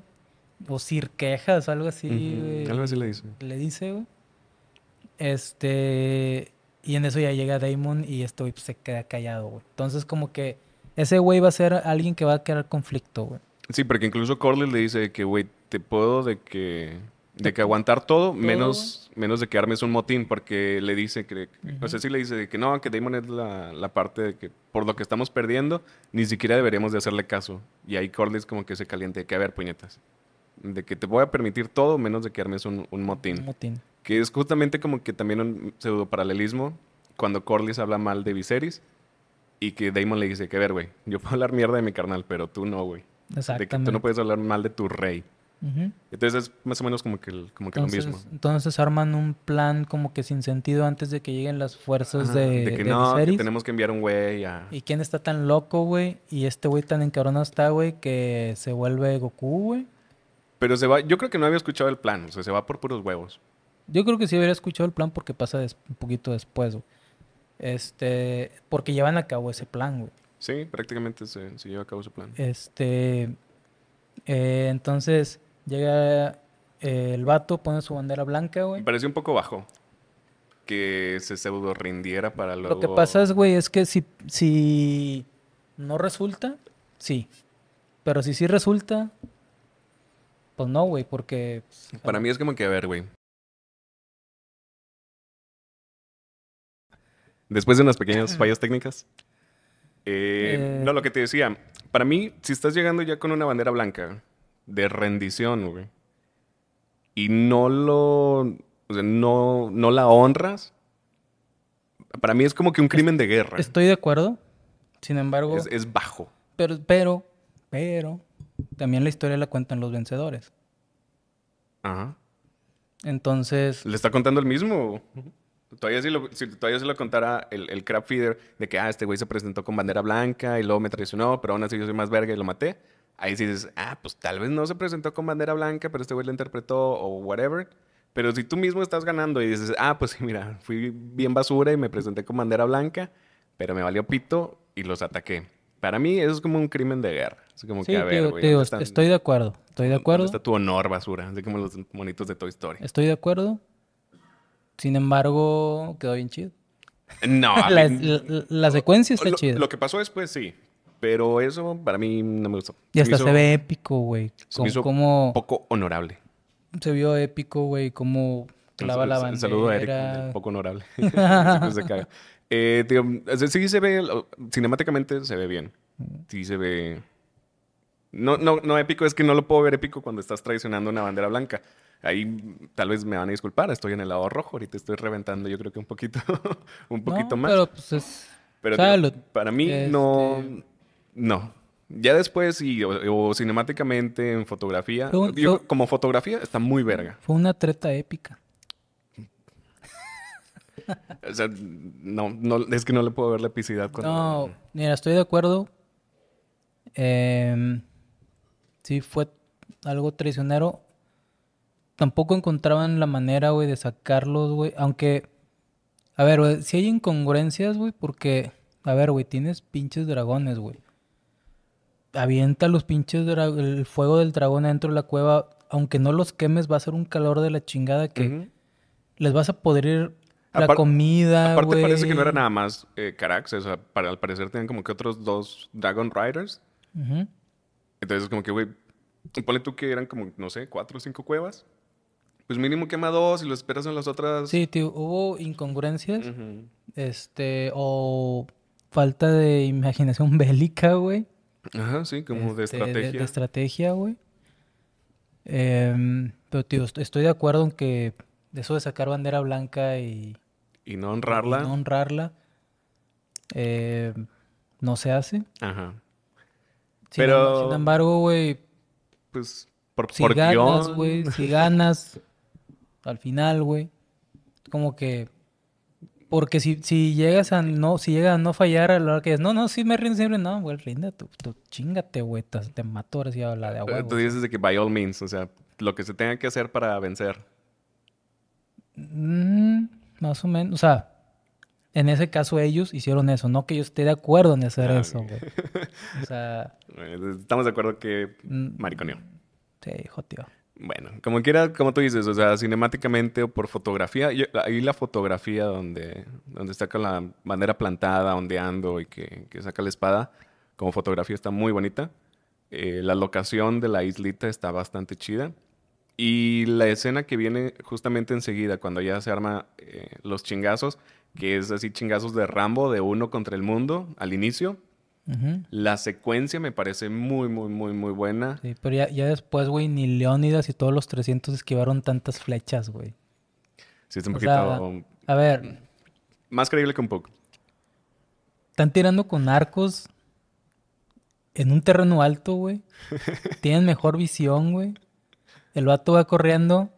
O Sir Quejas, algo así, güey. Algo así le dice. Le dice, güey. Este. Y en eso ya llega Damon y este güey pues, se queda callado, güey. Entonces, como que ese güey va a ser alguien que va a crear conflicto, güey. Sí, porque incluso Corley le dice que, güey, te puedo de que de que aguantar todo, menos, menos de que armes un motín, porque le dice que, o sí le dice que no, que Damon es la, parte de que por lo que estamos perdiendo, ni siquiera deberíamos de hacerle caso. Y ahí Corlys como que se caliente, que a ver, puñetas, de que te voy a permitir todo menos de que armes un, un motín. Un motín. Que es justamente como que también un pseudo paralelismo cuando Corlys habla mal de Viserys y que Damon le dice, que a ver, güey, yo puedo hablar mierda de mi carnal, pero tú no, güey. Exactamente. De que tú no puedes hablar mal de tu rey. Entonces es más o menos como que, como lo mismo. Entonces arman un plan como que sin sentido antes de que lleguen las fuerzas de. De que no, que tenemos que enviar un güey a. ¿Y quién está tan loco, güey? Y este güey tan encabronado está, güey, que se vuelve Goku, güey. Pero se va. Yo creo que no había escuchado el plan, o sea, se va por puros huevos. Yo creo que sí habría escuchado el plan porque pasa un poquito después, güey. Este. Porque llevan a cabo ese plan, güey. Sí, prácticamente se, lleva a cabo ese plan. Este. Eh, entonces Llega eh, el vato, pone su bandera blanca, güey. Me pareció un poco bajo que se pseudo rindiera para luego... Lo que pasa es, güey, es que si, si no resulta, sí. Pero si sí resulta, pues no, güey, porque... Pues, para mí es como que, a ver, güey. Después de unas pequeñas *clears throat* fallas técnicas. Eh, eh. No, lo que te decía, para mí, si estás llegando ya con una bandera blanca, de rendición, güey, y no lo. O sea, no, no la honras, para mí es como que un crimen de guerra. Estoy de acuerdo. Sin embargo. Es, bajo. Pero, pero, pero. También la historia la cuentan los vencedores. Ajá. Entonces. ¿Le está contando el mismo? Todavía si, lo, si todavía se lo contara el, el feeder de que, ah, este güey se presentó con bandera blanca y luego me traicionó, pero aún así yo soy más verga y lo maté ahí dices, ah, pues tal vez no se presentó con bandera blanca, pero este güey la interpretó o whatever. Pero si tú mismo estás ganando y dices, ah, pues *laughs* mira, fui bien basura y me presenté con bandera blanca, pero me valió pito y los ataqué. Para mí eso es como un crimen de guerra. Es como sí, que, a ver, estoy de acuerdo, estoy de acuerdo. Está tu honor, basura, así como los monitos de Toy Story. Estoy de acuerdo. Sin embargo, quedó bien chido. No. *laughs* la, secuencia está chida. Lo que pasó después, sí. Pero eso para mí no me gustó. Y hasta se, ve épico, güey. Se como... poco honorable. Se vio épico, güey, como clava la bandera. Saludo a Eric, poco honorable. *laughs* *laughs* Pues, se caga. Eh, sí se ve, cinemáticamente se ve bien. Sí se ve... No, no, no épico, es que no lo puedo ver épico cuando estás traicionando una bandera blanca. Ahí tal vez me van a disculpar, estoy en el lado rojo, ahorita estoy reventando yo creo que un poquito, *laughs* un poquito más. Pero pues es... para mí no este, no. Ya después, y, o, cinemáticamente, en fotografía. yo, como fotografía, está muy verga. Fue una treta épica. *laughs* o sea, no, es que no le puedo ver la epicidad. No, mira, estoy de acuerdo. Em, sí, fue algo traicionero. Tampoco encontraban la manera, güey, de sacarlos, güey. Aunque, a ver, si hay incongruencias, güey, porque, a ver, güey, tienes pinches dragones, güey avienta los pinches el fuego del dragón adentro de la cueva, aunque no los quemes, va a ser un calor de la chingada que les vas a podrir la comida. Aparte parece que no era nada más eh, Carax, o sea, para, al parecer tenían como que otros dos Dragon Riders. Entonces como que, güey, ponle tú que eran como, no sé, cuatro o cinco cuevas. Pues mínimo quema dos y lo esperas en las otras. Sí, tío, hubo incongruencias. Este, o falta de imaginación *laughs* bélica, güey. Ajá, sí, como de estrategia. De, estrategia, güey. Em, pero, tío, estoy de acuerdo en que eso de sacar bandera blanca y... Y no honrarla. no honrarla. Em, no se hace. Ajá. Em, pero... Sin embargo, güey... Pues, por, si ganas, güey, si ganas, al final, güey, como que porque si, si llegas a no, si llegas a no fallar a la hora que es, no, no, si me rindo siempre, no, güey, rinde tú, tú chingate, güey, te, mato ahora si habla de agua. Tú dices de que by all means, o sea, lo que se tenga que hacer para vencer. Mm, más o menos, o sea, en ese caso ellos hicieron eso, no que yo esté de acuerdo en hacer ah, eso, güey. O sea. *laughs* Estamos de acuerdo que mm, mariconeo. Sí, hijo tío. Bueno, como quiera, como tú dices, o sea, cinemáticamente o por fotografía, ahí la fotografía donde, donde está la bandera plantada, ondeando y que, saca la espada, como fotografía está muy bonita. Eh, la locación de la islita está bastante chida. Y la escena que viene justamente enseguida, cuando ya se arma eh, los chingazos, que es así chingazos de Rambo, de uno contra el mundo, al inicio, la secuencia me parece muy, muy, muy, muy buena. Sí, pero ya, ya después, güey, ni Leónidas y todos los 300 esquivaron tantas flechas, güey. Sí, está un poquito... a ver. Más creíble que un poco. Están tirando con arcos en un terreno alto, güey. *laughs* Tienen mejor visión, güey. El vato va corriendo.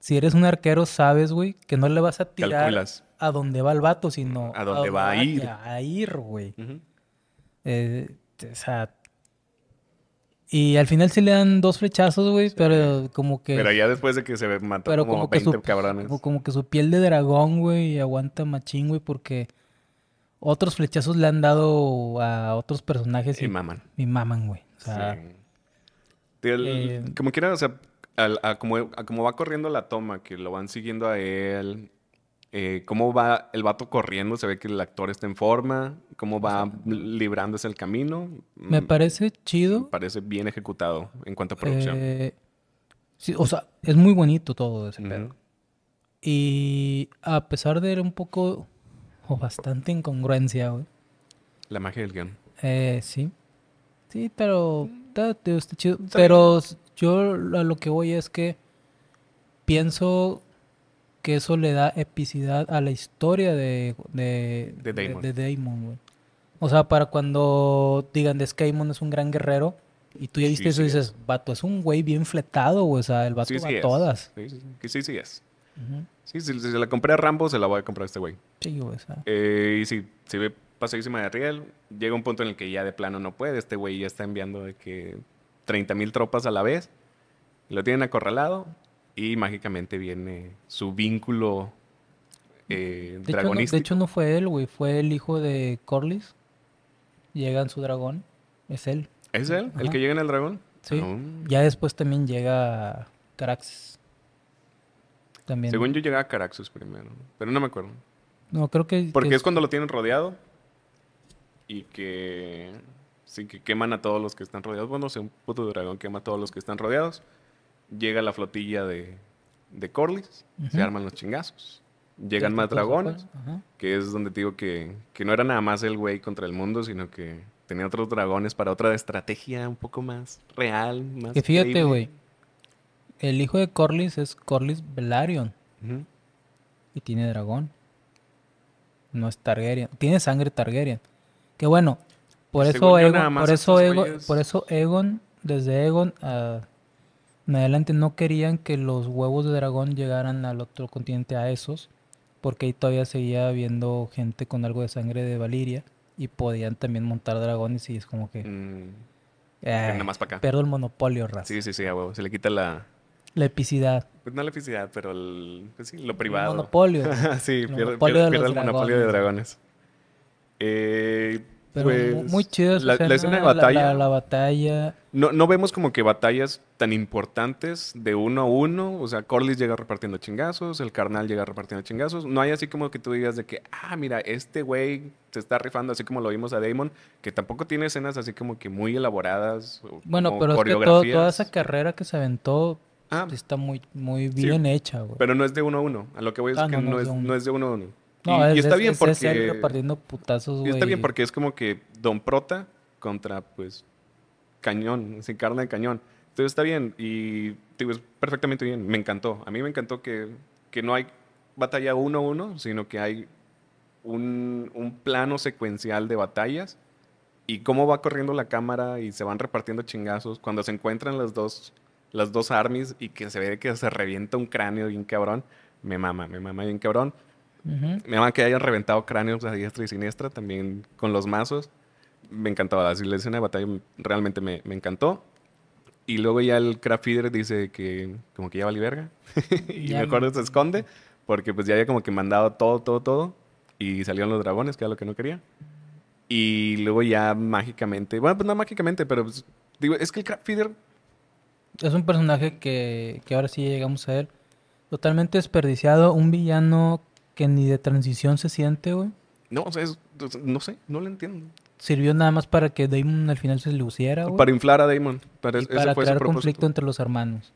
Si eres un arquero, sabes, güey, que no le vas a tirar a dónde va el vato, sino a dónde va, a ir. A ir, güey. Eh, o sea, y al final sí le dan dos flechazos, güey, pero como que... Pero ya después de que se ve, mata como, como Como, que su piel de dragón, güey, aguanta machín, güey, porque otros flechazos le han dado a otros personajes. Y, maman. Y maman, güey. O sea, eh, como quieran o sea, como va corriendo la toma, que lo van siguiendo a él, eh, cómo va el vato corriendo, se ve que el actor está en forma, cómo va librándose el camino. Me mm, parece chido. Me parece bien ejecutado en cuanto a producción. Eh, sí, o sea, es muy bonito todo ese Y a pesar de un poco o bastante incongruencia, güey. La magia del guión. Eh, sí. Sí, pero está chido. Pero yo a lo que voy es que pienso que eso le da epicidad a la historia de, de, de Damon. o sea, para cuando digan, de que es un gran guerrero, y tú ya viste eso y dices, Bato, vato, es un güey bien fletado, güey. O sea, el vato va a todas. Sí, sí, sí. sí es. Sí, si, se la compré a Rambo, se la voy a comprar a este güey. Sí, güey. Eh, y si se ve pasadísima de Ariel. Llega un punto en el que ya de plano no puede. Este güey ya está enviando de que 30 mil tropas a la vez. Lo tienen acorralado y mágicamente viene su vínculo eh, de Hecho, no, de hecho, no fue él, güey, fue el hijo de Corlys. Llega en su dragón, es él. ¿Es él? ¿El que llega en el dragón? Sí. Ah, mm. Ya después también llega Caraxes. También. Según yo llegaba Caraxes primero, pero no me acuerdo. No, creo que... Porque es... cuando lo tienen rodeado y que... Sí, que queman a todos los que están rodeados. Bueno, no un puto dragón quema a todos los que están rodeados llega la flotilla de, de Corlys, se arman los chingazos. Llegan más dragones, pues. que es donde digo que, que no era nada más el güey contra el mundo, sino que tenía otros dragones para otra estrategia un poco más real. Más que fíjate, güey. El hijo de Corlys es Corlys Velaryon. Y tiene dragón. No es Targaryen. Tiene sangre Targaryen. Que bueno, por eso, Egon, por, eso Egon, por eso Egon, desde Egon a adelante no querían que los huevos de dragón llegaran al otro continente a esos, porque ahí todavía seguía habiendo gente con algo de sangre de Valiria y podían también montar dragones y es como que... Mm. Eh, pierdo el monopolio, raza. Sí, sí, sí, a huevo. Se le quita la... La epicidad. Pues no la epicidad, pero pues lo privado. El monopolio. *laughs* sí, el el monopolio de dragones. Eh, pues, muy chido La, escena de batalla. batalla. No, no vemos como que batallas tan importantes de uno a uno. O sea, Corlys llega repartiendo chingazos, el carnal llega repartiendo chingazos. No hay así como que tú digas de que, ah, mira, este güey se está rifando, así como lo vimos a Damon, que tampoco tiene escenas así como que muy elaboradas. Bueno, pero es que toda esa carrera que se aventó ah. está muy, muy bien hecha, Pero no es de uno a uno. A lo que voy es ah, que es, no es de uno a uno. No, y, está bien porque. repartiendo putazos, Está bien porque es como que Don Prota contra, pues, cañón, se encarna de cañón. Entonces está bien y perfectamente bien. Me encantó. A mí me encantó que, que no hay batalla uno a uno, sino que hay un, un plano secuencial de batallas y cómo va corriendo la cámara y se van repartiendo chingazos cuando se encuentran las dos las dos armies y que se ve que se revienta un cráneo bien cabrón. Me mama, me mama bien cabrón. Me llama que hayan reventado cráneos a diestra y siniestra también con los mazos. Me encantaba. la escena de batalla realmente me, me encantó. Y luego ya el craft feeder dice que como que ya vale verga. *laughs* y me acuerdo que se esconde porque pues ya había como que mandado todo, todo, todo. Y salieron los dragones, que era lo que no quería. Y luego ya mágicamente, bueno, pues no mágicamente, pero pues, digo, es que el craft feeder... Es un personaje que, que ahora sí llegamos a él. Totalmente desperdiciado, un villano que ni de transición se siente, güey. No, o sea, pues, no sé, no lo entiendo. Sirvió nada más para que Damon al final se luciera, güey. Para inflar a Damon. Para, crear conflicto entre los hermanos.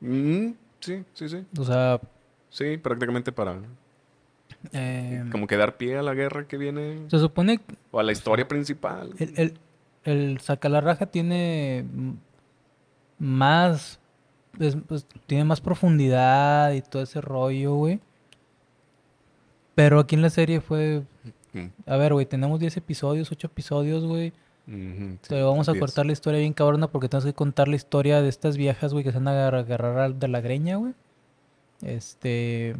Mm, sí, sí, sí. O sea... Sí, prácticamente para... Eh, como que dar pie a la guerra que viene. Se supone... O a la historia principal. El, el, saca la raja tiene más... Pues, tiene más profundidad y todo ese rollo, güey. Pero aquí en la serie fue. A ver, güey, tenemos 10 episodios, 8 episodios, güey. vamos a cortar la historia bien cabrona porque tenemos que contar la historia de estas viejas, güey, que se van a agarrar de la greña, güey. Este.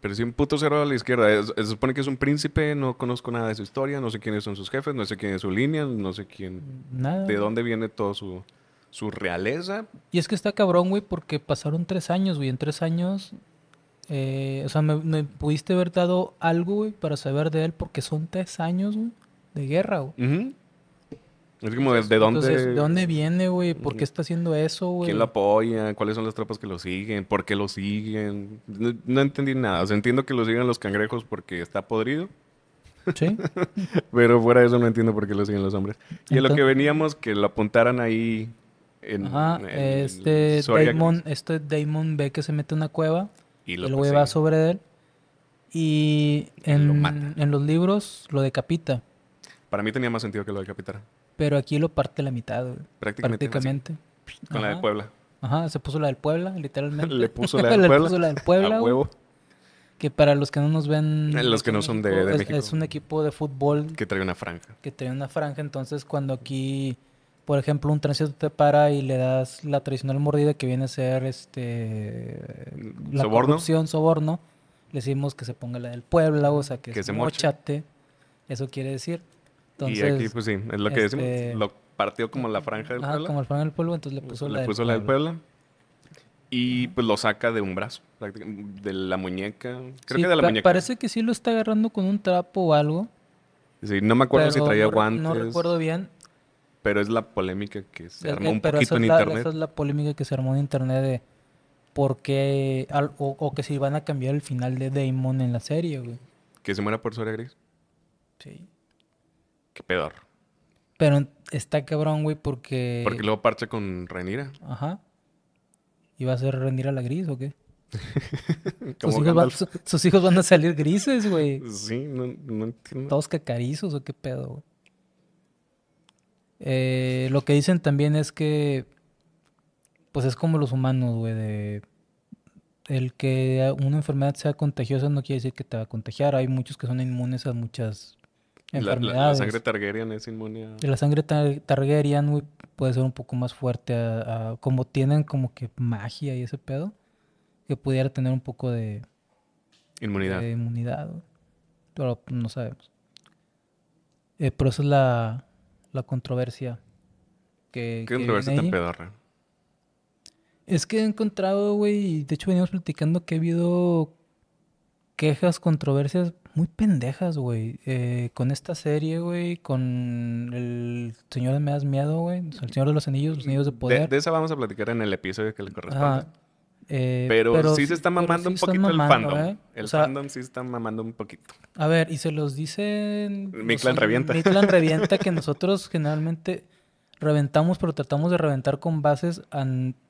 Pero si un puto cero a la izquierda. se supone que es un príncipe, no conozco nada de su historia, no sé quiénes son sus jefes, no sé quién es su línea, no sé quién. Nada. De dónde viene toda su, su realeza. Y es que está cabrón, güey, porque pasaron tres años, güey. En tres años eh, o sea, me, pudiste haber dado algo, güey, para saber de él, porque son tres años, de guerra, güey. Es como, ¿de, dónde? ¿de dónde viene, güey? ¿Por qué está haciendo eso, güey? ¿Quién lo apoya? ¿Cuáles son las tropas que lo siguen? ¿Por qué lo siguen? No, entendí nada. O sea, entiendo que lo siguen los cangrejos porque está podrido. Sí. *laughs* Pero fuera de eso no entiendo por qué lo siguen los hombres. Y lo que veníamos, que lo apuntaran ahí en, Ajá, este, Damon, este Damon ve que se mete a una cueva. Y lo, el pues sobre él y en, los libros lo decapita. Para mí tenía más sentido que lo decapitara. Pero aquí lo parte la mitad, Prácticamente. con la de Puebla. Ajá, se puso la del Puebla, literalmente. *laughs* Le *laughs* puso la del Puebla. Que para los que no nos ven. Eh, los que no son de, México. es un equipo de fútbol. Que trae una franja. Que trae una franja. Entonces, cuando aquí por ejemplo, un trencito te para y le das la tradicional mordida que viene a ser este la corrupción, soborno. Le decimos que se ponga la del pueblo, o sea, que, se mochate. Eso quiere decir. Entonces, y aquí, pues sí, es lo que decimos. Este, lo partió como la franja del ah, como la franja del pueblo, entonces le puso, le la, puso del la del Puebla. Y pues lo saca de un brazo, de la muñeca. Creo que de la muñeca. Parece que sí lo está agarrando con un trapo o algo. Sí, no me acuerdo si traía guantes. No recuerdo bien. Pero es la polémica que se eh, armó un eh, poquito en internet. Esa es la polémica que se armó en internet de por qué. o, que si van a cambiar el final de Damon en la serie, güey. ¿Que se muera por su gris? Sí. Qué pedo. Pero está cabrón, güey, porque. Porque luego parcha con Renira. Ajá. ¿Y va a ser Renira la gris o qué? *laughs* sus, hijos van, sus, hijos van, a salir grises, güey. Sí, no, no entiendo. Todos cacarizos o qué pedo, güey. Eh, lo que dicen también es que, pues es como los humanos, güey, el que una enfermedad sea contagiosa no quiere decir que te va a contagiar. Hay muchos que son inmunes a muchas enfermedades. La, sangre Targaryen es inmune a... La sangre Targaryen puede ser un poco más fuerte Como tienen como que magia y ese pedo, que pudiera tener un poco de... Inmunidad. inmunidad, Pero pues, no sabemos. Eh, pero esa es la, la controversia. Que, ¿Qué controversia tan pedorra? Es que he encontrado, güey, de hecho veníamos platicando que ha habido quejas, controversias muy pendejas, güey. Eh, con esta serie, güey, con el Señor de Me Das Miedo, güey. El Señor de los Anillos, los Anillos de Poder. De, esa vamos a platicar en el episodio que le corresponde. Eh, pero, sí se está mamando un poquito el fandom. ¿eh? El fandom sí está mamando un poquito. A ver, y se los dicen. Mi clan revienta. Mi revienta que *laughs* nosotros generalmente reventamos, pero tratamos de reventar con bases,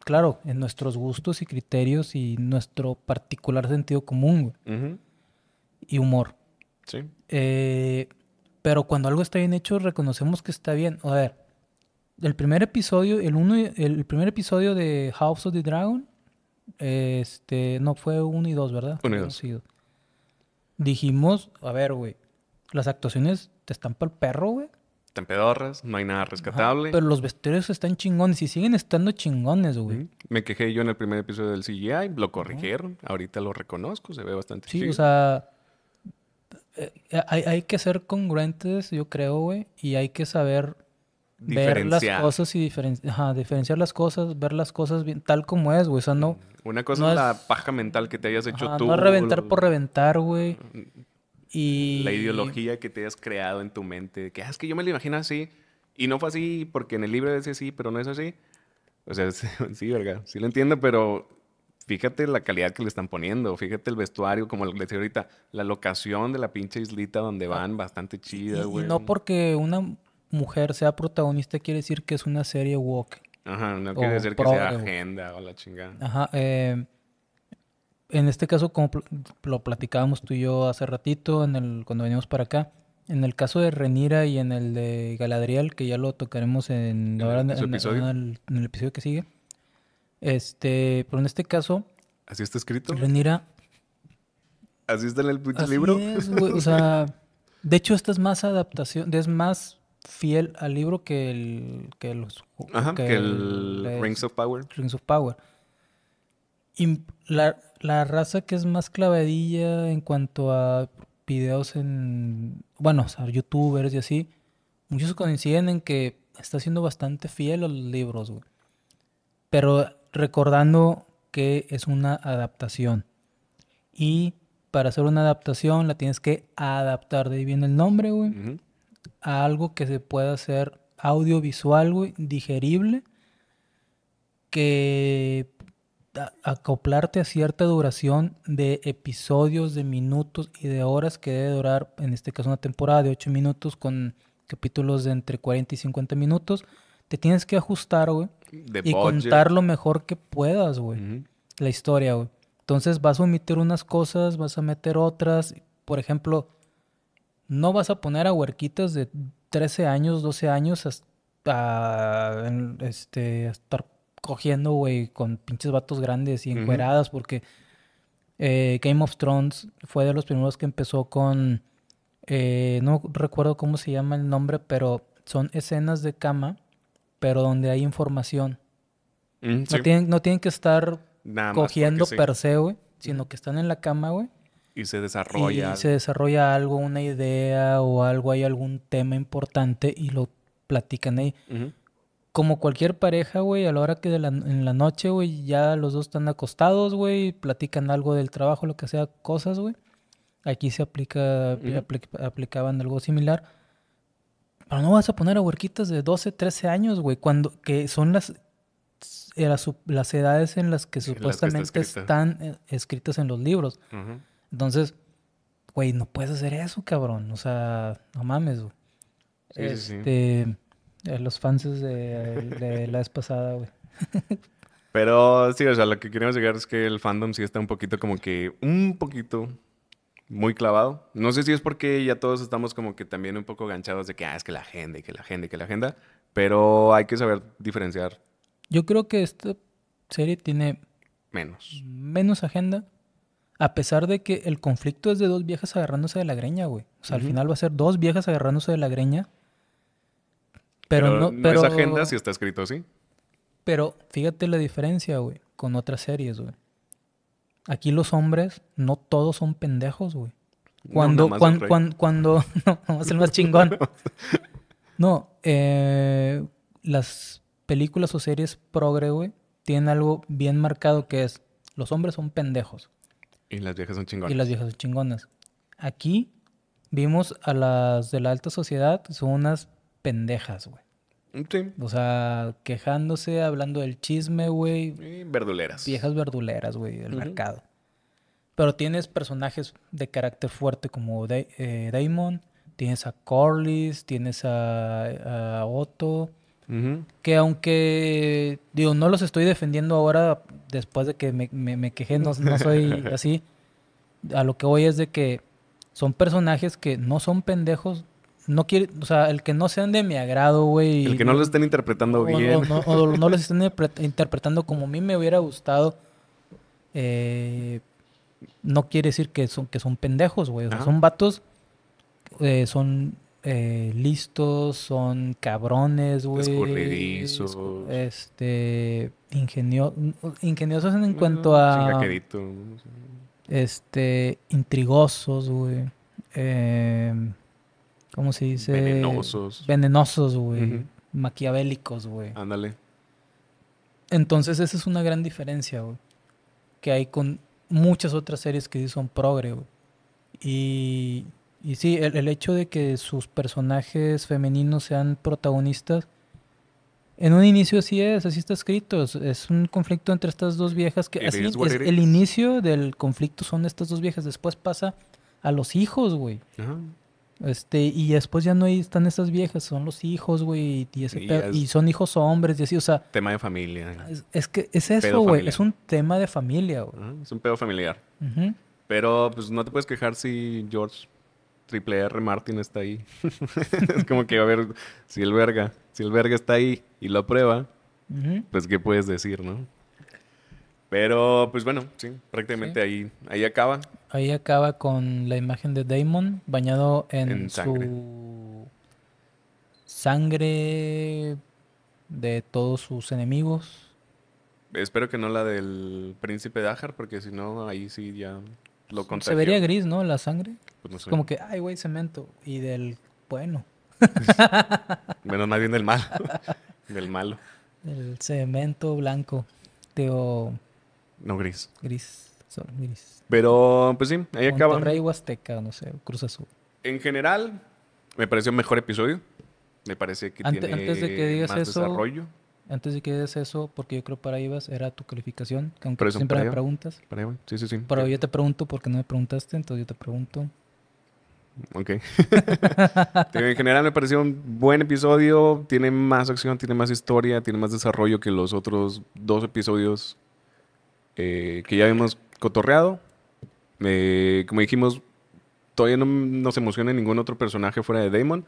claro, en nuestros gustos y criterios y nuestro particular sentido común y humor. Sí. Eh, pero cuando algo está bien hecho, reconocemos que está bien. A ver, el primer episodio, el, uno, el primer episodio de House of the Dragon este, no, fue uno y dos, ¿verdad? Uno y dos. Dijimos, a ver, güey, las actuaciones te están para el perro, güey. Están pedorras, no hay nada rescatable. pero los vestuarios están chingones y siguen estando chingones, güey. Me quejé yo en el primer episodio del CGI, lo corrigieron, ahorita lo reconozco, se ve bastante Sí, o sea, eh, eh, hay, hay, que ser congruentes, yo creo, güey, y hay que saber ver las cosas y diferenciar las cosas, ver las cosas bien, tal como es, güey. O sea, no, una cosa es la paja mental que te hayas hecho tú. No reventar por reventar, güey. Y... La ideología que te hayas creado en tu mente. Que ah, es que yo me lo imagino así. Y no fue así porque en el libro dice así, pero no es así. O sea, *laughs* sí, verga. Sí lo entiendo, pero fíjate la calidad que le están poniendo, fíjate el vestuario, como le decía ahorita, la locación de la pinche islita donde ah, van, bastante chida, güey. y, no porque una mujer sea protagonista quiere decir que es una serie woke. Ajá, no quiere decir que sea agenda o la chingada. Ajá, em, en este caso, como lo platicábamos tú y yo hace ratito, en el, cuando veníamos para acá, en el caso de Renira y en el de Galadriel, que ya lo tocaremos en, el, episodio que sigue, este, pero en este caso... ¿Así está escrito? Renira... ¿Así está en el puto libro? o sea, de hecho, esta es más adaptación, es más fiel al libro que el. Que los, que, el, eh, Rings of Power. Rings of Power. Y la, la raza que es más clavadilla en cuanto a videos en. Bueno, a youtubers y así. Muchos coinciden en que está siendo bastante fiel a los libros, güey. Pero recordando que es una adaptación. Y para hacer una adaptación la tienes que adaptar. De ahí viene el nombre, güey a algo que se pueda hacer audiovisual, güey, digerible, que acoplarte a cierta duración de episodios, de minutos y de horas que debe durar, en este caso una temporada de 8 minutos con capítulos de entre 40 y 50 minutos, te tienes que ajustar, güey, y contar lo mejor que puedas, güey, la historia, güey. Entonces vas a omitir unas cosas, vas a meter otras, por ejemplo, no vas a poner a huerquitas de 13 años, 12 años hasta, este, estar cogiendo, güey, con pinches vatos grandes y encueradas, porque eh, Game of Thrones fue de los primeros que empezó con, eh, no recuerdo cómo se llama el nombre, pero son escenas de cama, pero donde hay información. Mm, no, tienen, no tienen que estar cogiendo per se, güey, sino que están en la cama, güey y se desarrolla. Y se desarrolla algo, una idea o algo, hay algún tema importante y lo platican ahí. Como cualquier pareja, güey, a la hora que en la noche, güey, ya los dos están acostados, güey, platican algo del trabajo, lo que sea, cosas, güey. Aquí se aplica, aplicaban algo similar. Pero no vas a poner a huerquitas de 12, 13 años, güey, cuando, que son las, las, edades en las que supuestamente están eh, escritas en los libros. Entonces, güey, no puedes hacer eso, cabrón. O sea, no mames, güey. Sí, este, sí, los fans de, la vez pasada, güey. Pero sí, o sea, lo que queremos llegar es que el fandom sí está un poquito como que, un poquito muy clavado. No sé si es porque ya todos estamos como que también un poco ganchados de que, ah, es que la agenda y que la agenda y que la agenda, pero hay que saber diferenciar. Yo creo que esta serie tiene... Menos. Menos agenda, a pesar de que el conflicto es de dos viejas agarrándose de la greña, güey. O sea, al final va a ser dos viejas agarrándose de la greña. Pero, no, pero, es agenda si está escrito así. Pero fíjate la diferencia, güey, con otras series, güey. Aquí los hombres no todos son pendejos, güey. Cuando, no, cuando, cuando, *laughs* no, a más chingón. no, eh, las películas o series progre, güey, tienen algo bien marcado que es los hombres son pendejos. Y las viejas son chingonas. Y las viejas son chingonas. Aquí vimos a las de la alta sociedad, son unas pendejas, güey. Sí. O sea, quejándose, hablando del chisme, güey. Y verduleras. Viejas verduleras, güey, del mercado. Pero tienes personajes de carácter fuerte como eh, Damon, tienes a Corlys, tienes a Otto, que aunque, digo, no los estoy defendiendo ahora después de que me, quejé, no, soy *laughs* así, a lo que voy es de que son personajes que no son pendejos, no quiere, o sea, el que no sean de mi agrado, güey. El que no los estén interpretando bien. O, *laughs* no, los estén interpretando como a mí me hubiera gustado. Eh, no quiere decir que son, que son pendejos, güey. O sea, son vatos, eh, son eh, listos, son cabrones, güey. Escurridizos. Este, ingenio, ingeniosos en, mm, cuanto a... Este, intrigosos, güey. Em, ¿Cómo se dice? Venenosos. Venenosos, güey. Maquiavélicos, güey. Ándale. Entonces esa es una gran diferencia, güey. Que hay con muchas otras series que son progre, güey. Y y sí, el, hecho de que sus personajes femeninos sean protagonistas, en un inicio así es, así está escrito, es, un conflicto entre estas dos viejas, que así es, el inicio del conflicto son estas dos viejas, después pasa a los hijos, güey. Este, y después ya no están estas viejas, son los hijos, güey, y, son hijos hombres, y así, o sea... Tema de familia. Es, que es eso, güey, es un tema de familia, güey. es un pedo familiar. Pero, pues, no te puedes quejar si George Triple R Martin está ahí. *laughs* es como que, a ver, si el verga, si el verga está ahí y lo aprueba, pues qué puedes decir, ¿no? Pero, pues bueno, sí, prácticamente Ahí, ahí acaba. Ahí acaba con la imagen de Damon bañado en, su sangre de todos sus enemigos. Espero que no la del príncipe Dajar, porque si no, ahí sí ya se vería gris, ¿no? La sangre. Pues como que, ay, güey, cemento. Y del bueno. Menos nadie en el malo. del malo. El cemento blanco. Teo. No gris. Gris. gris. Pero, pues sí, ahí acaba Rey Huasteca, no sé, Cruz Azul. En general, me pareció mejor episodio. Me parece que tiene antes de que digas eso, desarrollo antes de que des eso, porque yo creo para ibas era tu calificación, aunque siempre me preguntas. Para Ibas, sí, sí, sí. Pero yo te pregunto porque no me preguntaste, entonces yo te pregunto. Ok. *laughs* en general me pareció un buen episodio, tiene más acción, tiene más historia, tiene más desarrollo que los otros dos episodios eh, que ya habíamos cotorreado. Eh, como dijimos, todavía no nos emociona ningún otro personaje fuera de Damon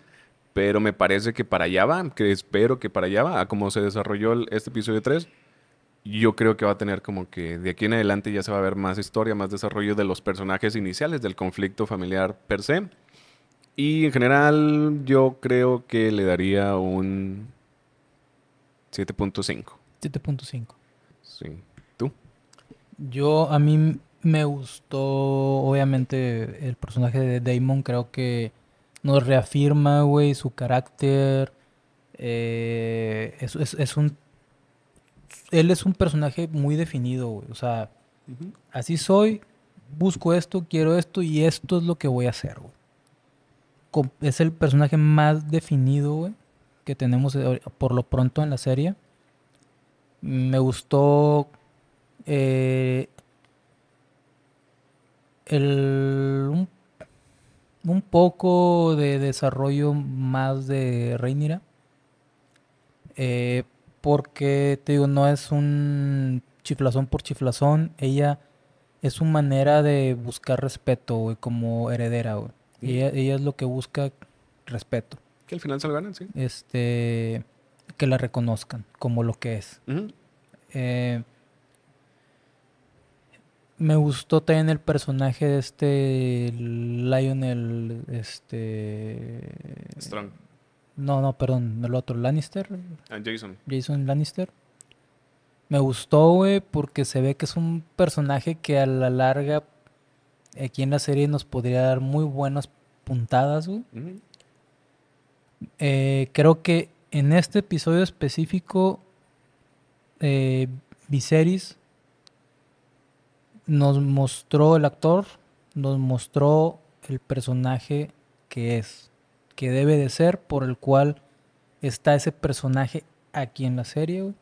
pero me parece que para allá va, que espero que para allá va, a como se desarrolló este episodio 3, yo creo que va a tener como que de aquí en adelante ya se va a ver más historia, más desarrollo de los personajes iniciales, del conflicto familiar per se. Y en general yo creo que le daría un 7.5. 7.5. Sí. ¿Tú? Yo a mí me gustó obviamente el personaje de Damon, creo que nos reafirma, güey, su carácter. Eh, es, un. Él es un personaje muy definido, güey. O sea, así soy, busco esto, quiero esto y esto es lo que voy a hacer, güey. es el personaje más definido, güey, que tenemos eh, por lo pronto en la serie. Me gustó. Eh, el, un poco de desarrollo más de Reinira. Eh, porque, te digo, no es un chiflazón por chiflazón. Ella es su manera de buscar respeto, como heredera, Ella, es lo que busca respeto. Que al final se lo ganen, sí. Este, que la reconozcan como lo que es me gustó también el personaje de este Lionel, este... Strong. No, no, perdón, el otro, Lannister. Ah, Jason. Jason Lannister. Me gustó, güey, porque se ve que es un personaje que a la larga aquí en la serie nos podría dar muy buenas puntadas, güey. Eh, creo que en este episodio específico, eh, Viserys nos mostró el actor, nos mostró el personaje que es, que debe de ser, por el cual está ese personaje aquí en la serie.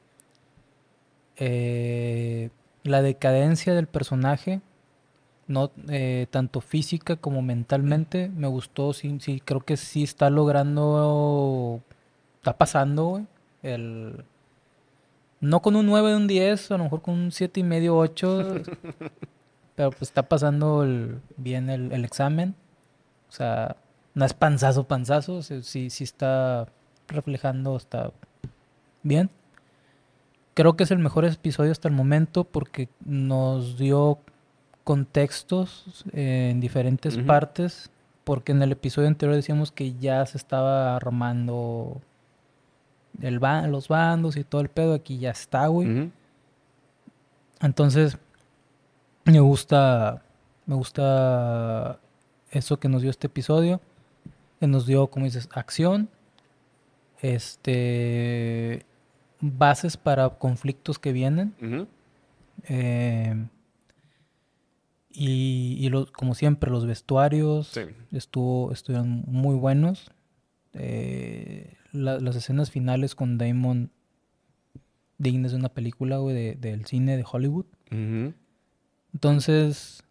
Eh, la decadencia del personaje, no, eh, tanto física como mentalmente, me gustó, sí, sí, creo que sí está logrando, está pasando el, no con un 9 de un 10, a lo mejor con un 7 y medio, 8. *laughs* pero pues está pasando bien el, examen. O sea, no es panzazo, panzazo. Sí, sí, está reflejando, está bien. Creo que es el mejor episodio hasta el momento porque nos dio contextos en diferentes partes. Porque en el episodio anterior decíamos que ya se estaba armando los bandos y todo el pedo, aquí ya está, güey. Entonces, me gusta, me gusta eso que nos dio este episodio, que eh, nos dio, como dices, acción, este, bases para conflictos que vienen. Eh, y, como siempre, los vestuarios estuvo, estuvieron muy buenos. Eh, las escenas finales con Damon dignas de una película, güey, del cine de Hollywood. Entonces,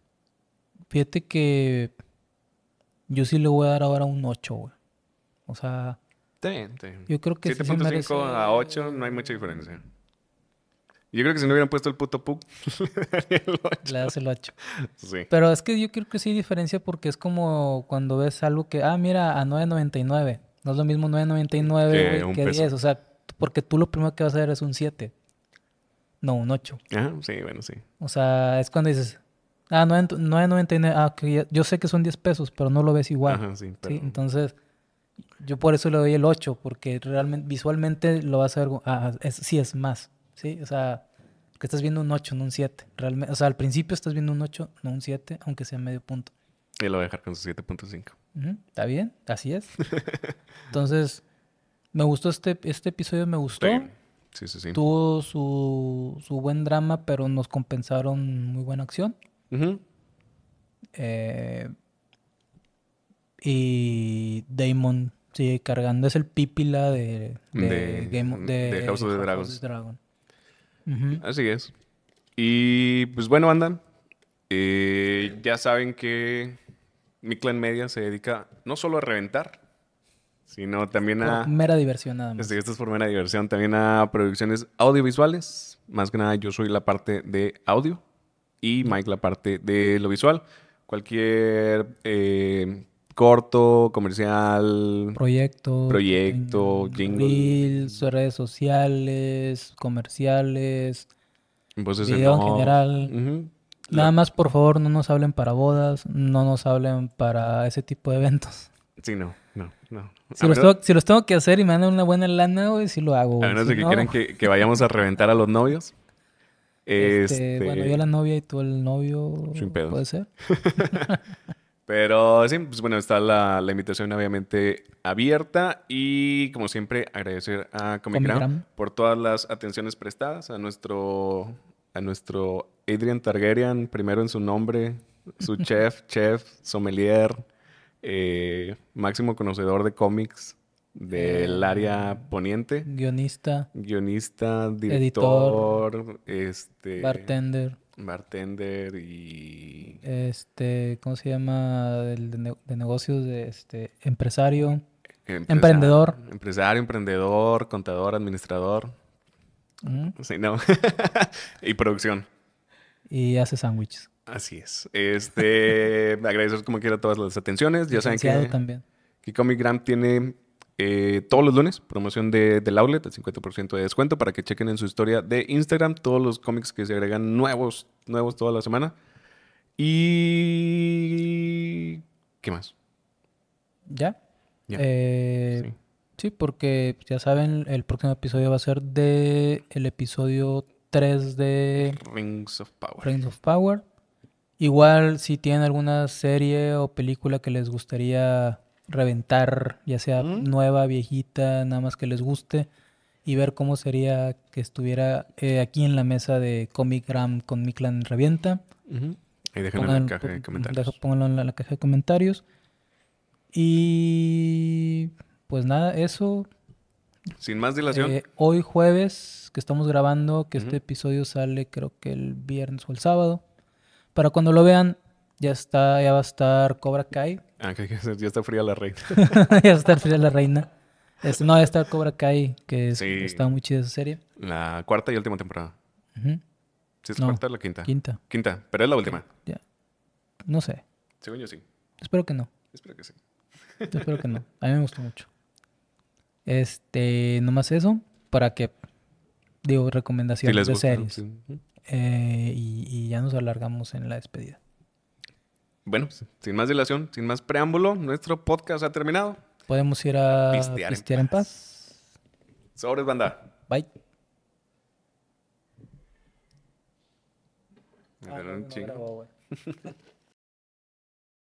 fíjate que yo sí le voy a dar ahora un 8, güey. O sea, yo creo que 7.5 a 8 no hay mucha diferencia. Yo creo que si no hubieran puesto el puto Puck, *laughs* le, das el 8. Pero es que yo creo que sí hay diferencia porque es como cuando ves algo que, ah, mira, a 9.99. No es lo mismo 9.99 que, 10. O sea, porque tú lo primero que vas a ver es un 7. No, un 8. Ah, sí, bueno, sí. O sea, es cuando dices, ah, 9.99, ah, yo sé que son 10 pesos, pero no lo ves igual. Ajá, sí, Entonces, yo por eso le doy el 8, porque realmente, visualmente lo vas a ver, ah, es, sí es más, ¿sí? O sea, que estás viendo un 8, no un 7. Realmente, o sea, al principio estás viendo un 8, no un 7, aunque sea medio punto. Y lo voy a dejar con su 7.5. Está bien, así es. *laughs* Entonces, me gustó este, este episodio, me gustó. Sí. Sí, sí, Tuvo su, su, buen drama, pero nos compensaron muy buena acción. Eh, y Damon sigue cargando, es el pípila de, de, de, House, of Así es. Y pues bueno, andan. Eh, ya saben que mi clan media se dedica no solo a reventar, sino también a... mera diversión nada más. Este, esto es por mera diversión, también a producciones audiovisuales. Más que nada yo soy la parte de audio y Mike la parte de lo visual. Cualquier eh, corto, comercial, proyecto, proyecto, jingle, redes sociales, comerciales, video en, general. Nada más, por favor, no nos hablen para bodas, no nos hablen para ese tipo de eventos. Sí, no, no, no. Si, los, tengo, que hacer y me dan una buena lana, güey, sí lo hago. A menos de que no... que, vayamos a reventar a los novios. Este, este, Bueno, yo la novia y tú el novio. Sin pedo. Puede ser. *laughs* *laughs* Pero sí, pues bueno, está la, invitación obviamente abierta y como siempre agradecer a Comigram, por todas las atenciones prestadas a nuestro, a nuestro Adrian Targaryen, primero en su nombre, su *laughs* chef, chef, sommelier, eh, máximo conocedor de cómics del eh, área poniente. Guionista. Guionista, director, editor, este, bartender. Bartender y... Este, ¿cómo se llama? de, negocios, de este, empresario, emprendedor. Empresario, emprendedor, contador, administrador. Mm. Sí, no. *laughs* y producción y hace sándwiches. Así es. Este, *laughs* agradecer como quiera todas las atenciones. Ya saben que, también. que Comic Gram tiene eh, todos los lunes promoción de, del outlet, el 50% de descuento para que chequen en su historia de Instagram todos los cómics que se agregan nuevos, nuevos toda la semana. Y... ¿Qué más? ¿Ya? Eh, sí. sí. porque ya saben, el próximo episodio va a ser de el episodio 3 de Rings of Power. Rings of Power. Igual si tienen alguna serie o película que les gustaría reventar, ya sea mm. nueva, viejita, nada más que les guste, y ver cómo sería que estuviera eh, aquí en la mesa de Comic Ram con Mi Clan Revienta. déjenlo en la caja de comentarios. pónganlo en la caja de comentarios. Y pues nada, eso. Sin más dilación. Eh, hoy jueves, que estamos grabando, que este episodio sale creo que el viernes o el sábado. Para cuando lo vean, ya está, ya va a estar Cobra Kai. Ah, *laughs* ya está fría la reina. *laughs* ya está fría la reina. no, ya está Cobra Kai, que está muy chida esa serie. La cuarta y última temporada. Si es no, cuarta o la quinta? Quinta. Quinta, pero es la última. Ya. No sé. Según yo sí. Espero que no. Espero que sí. Espero que no. A mí me gustó mucho. Este, nomás eso, para que, digo, recomendaciones de series. Eh, y, ya nos alargamos en la despedida. Bueno, sin más dilación, sin más preámbulo, nuestro podcast ha terminado. Podemos ir a pistear, en, paz. Sobres, banda. Bye. *laughs*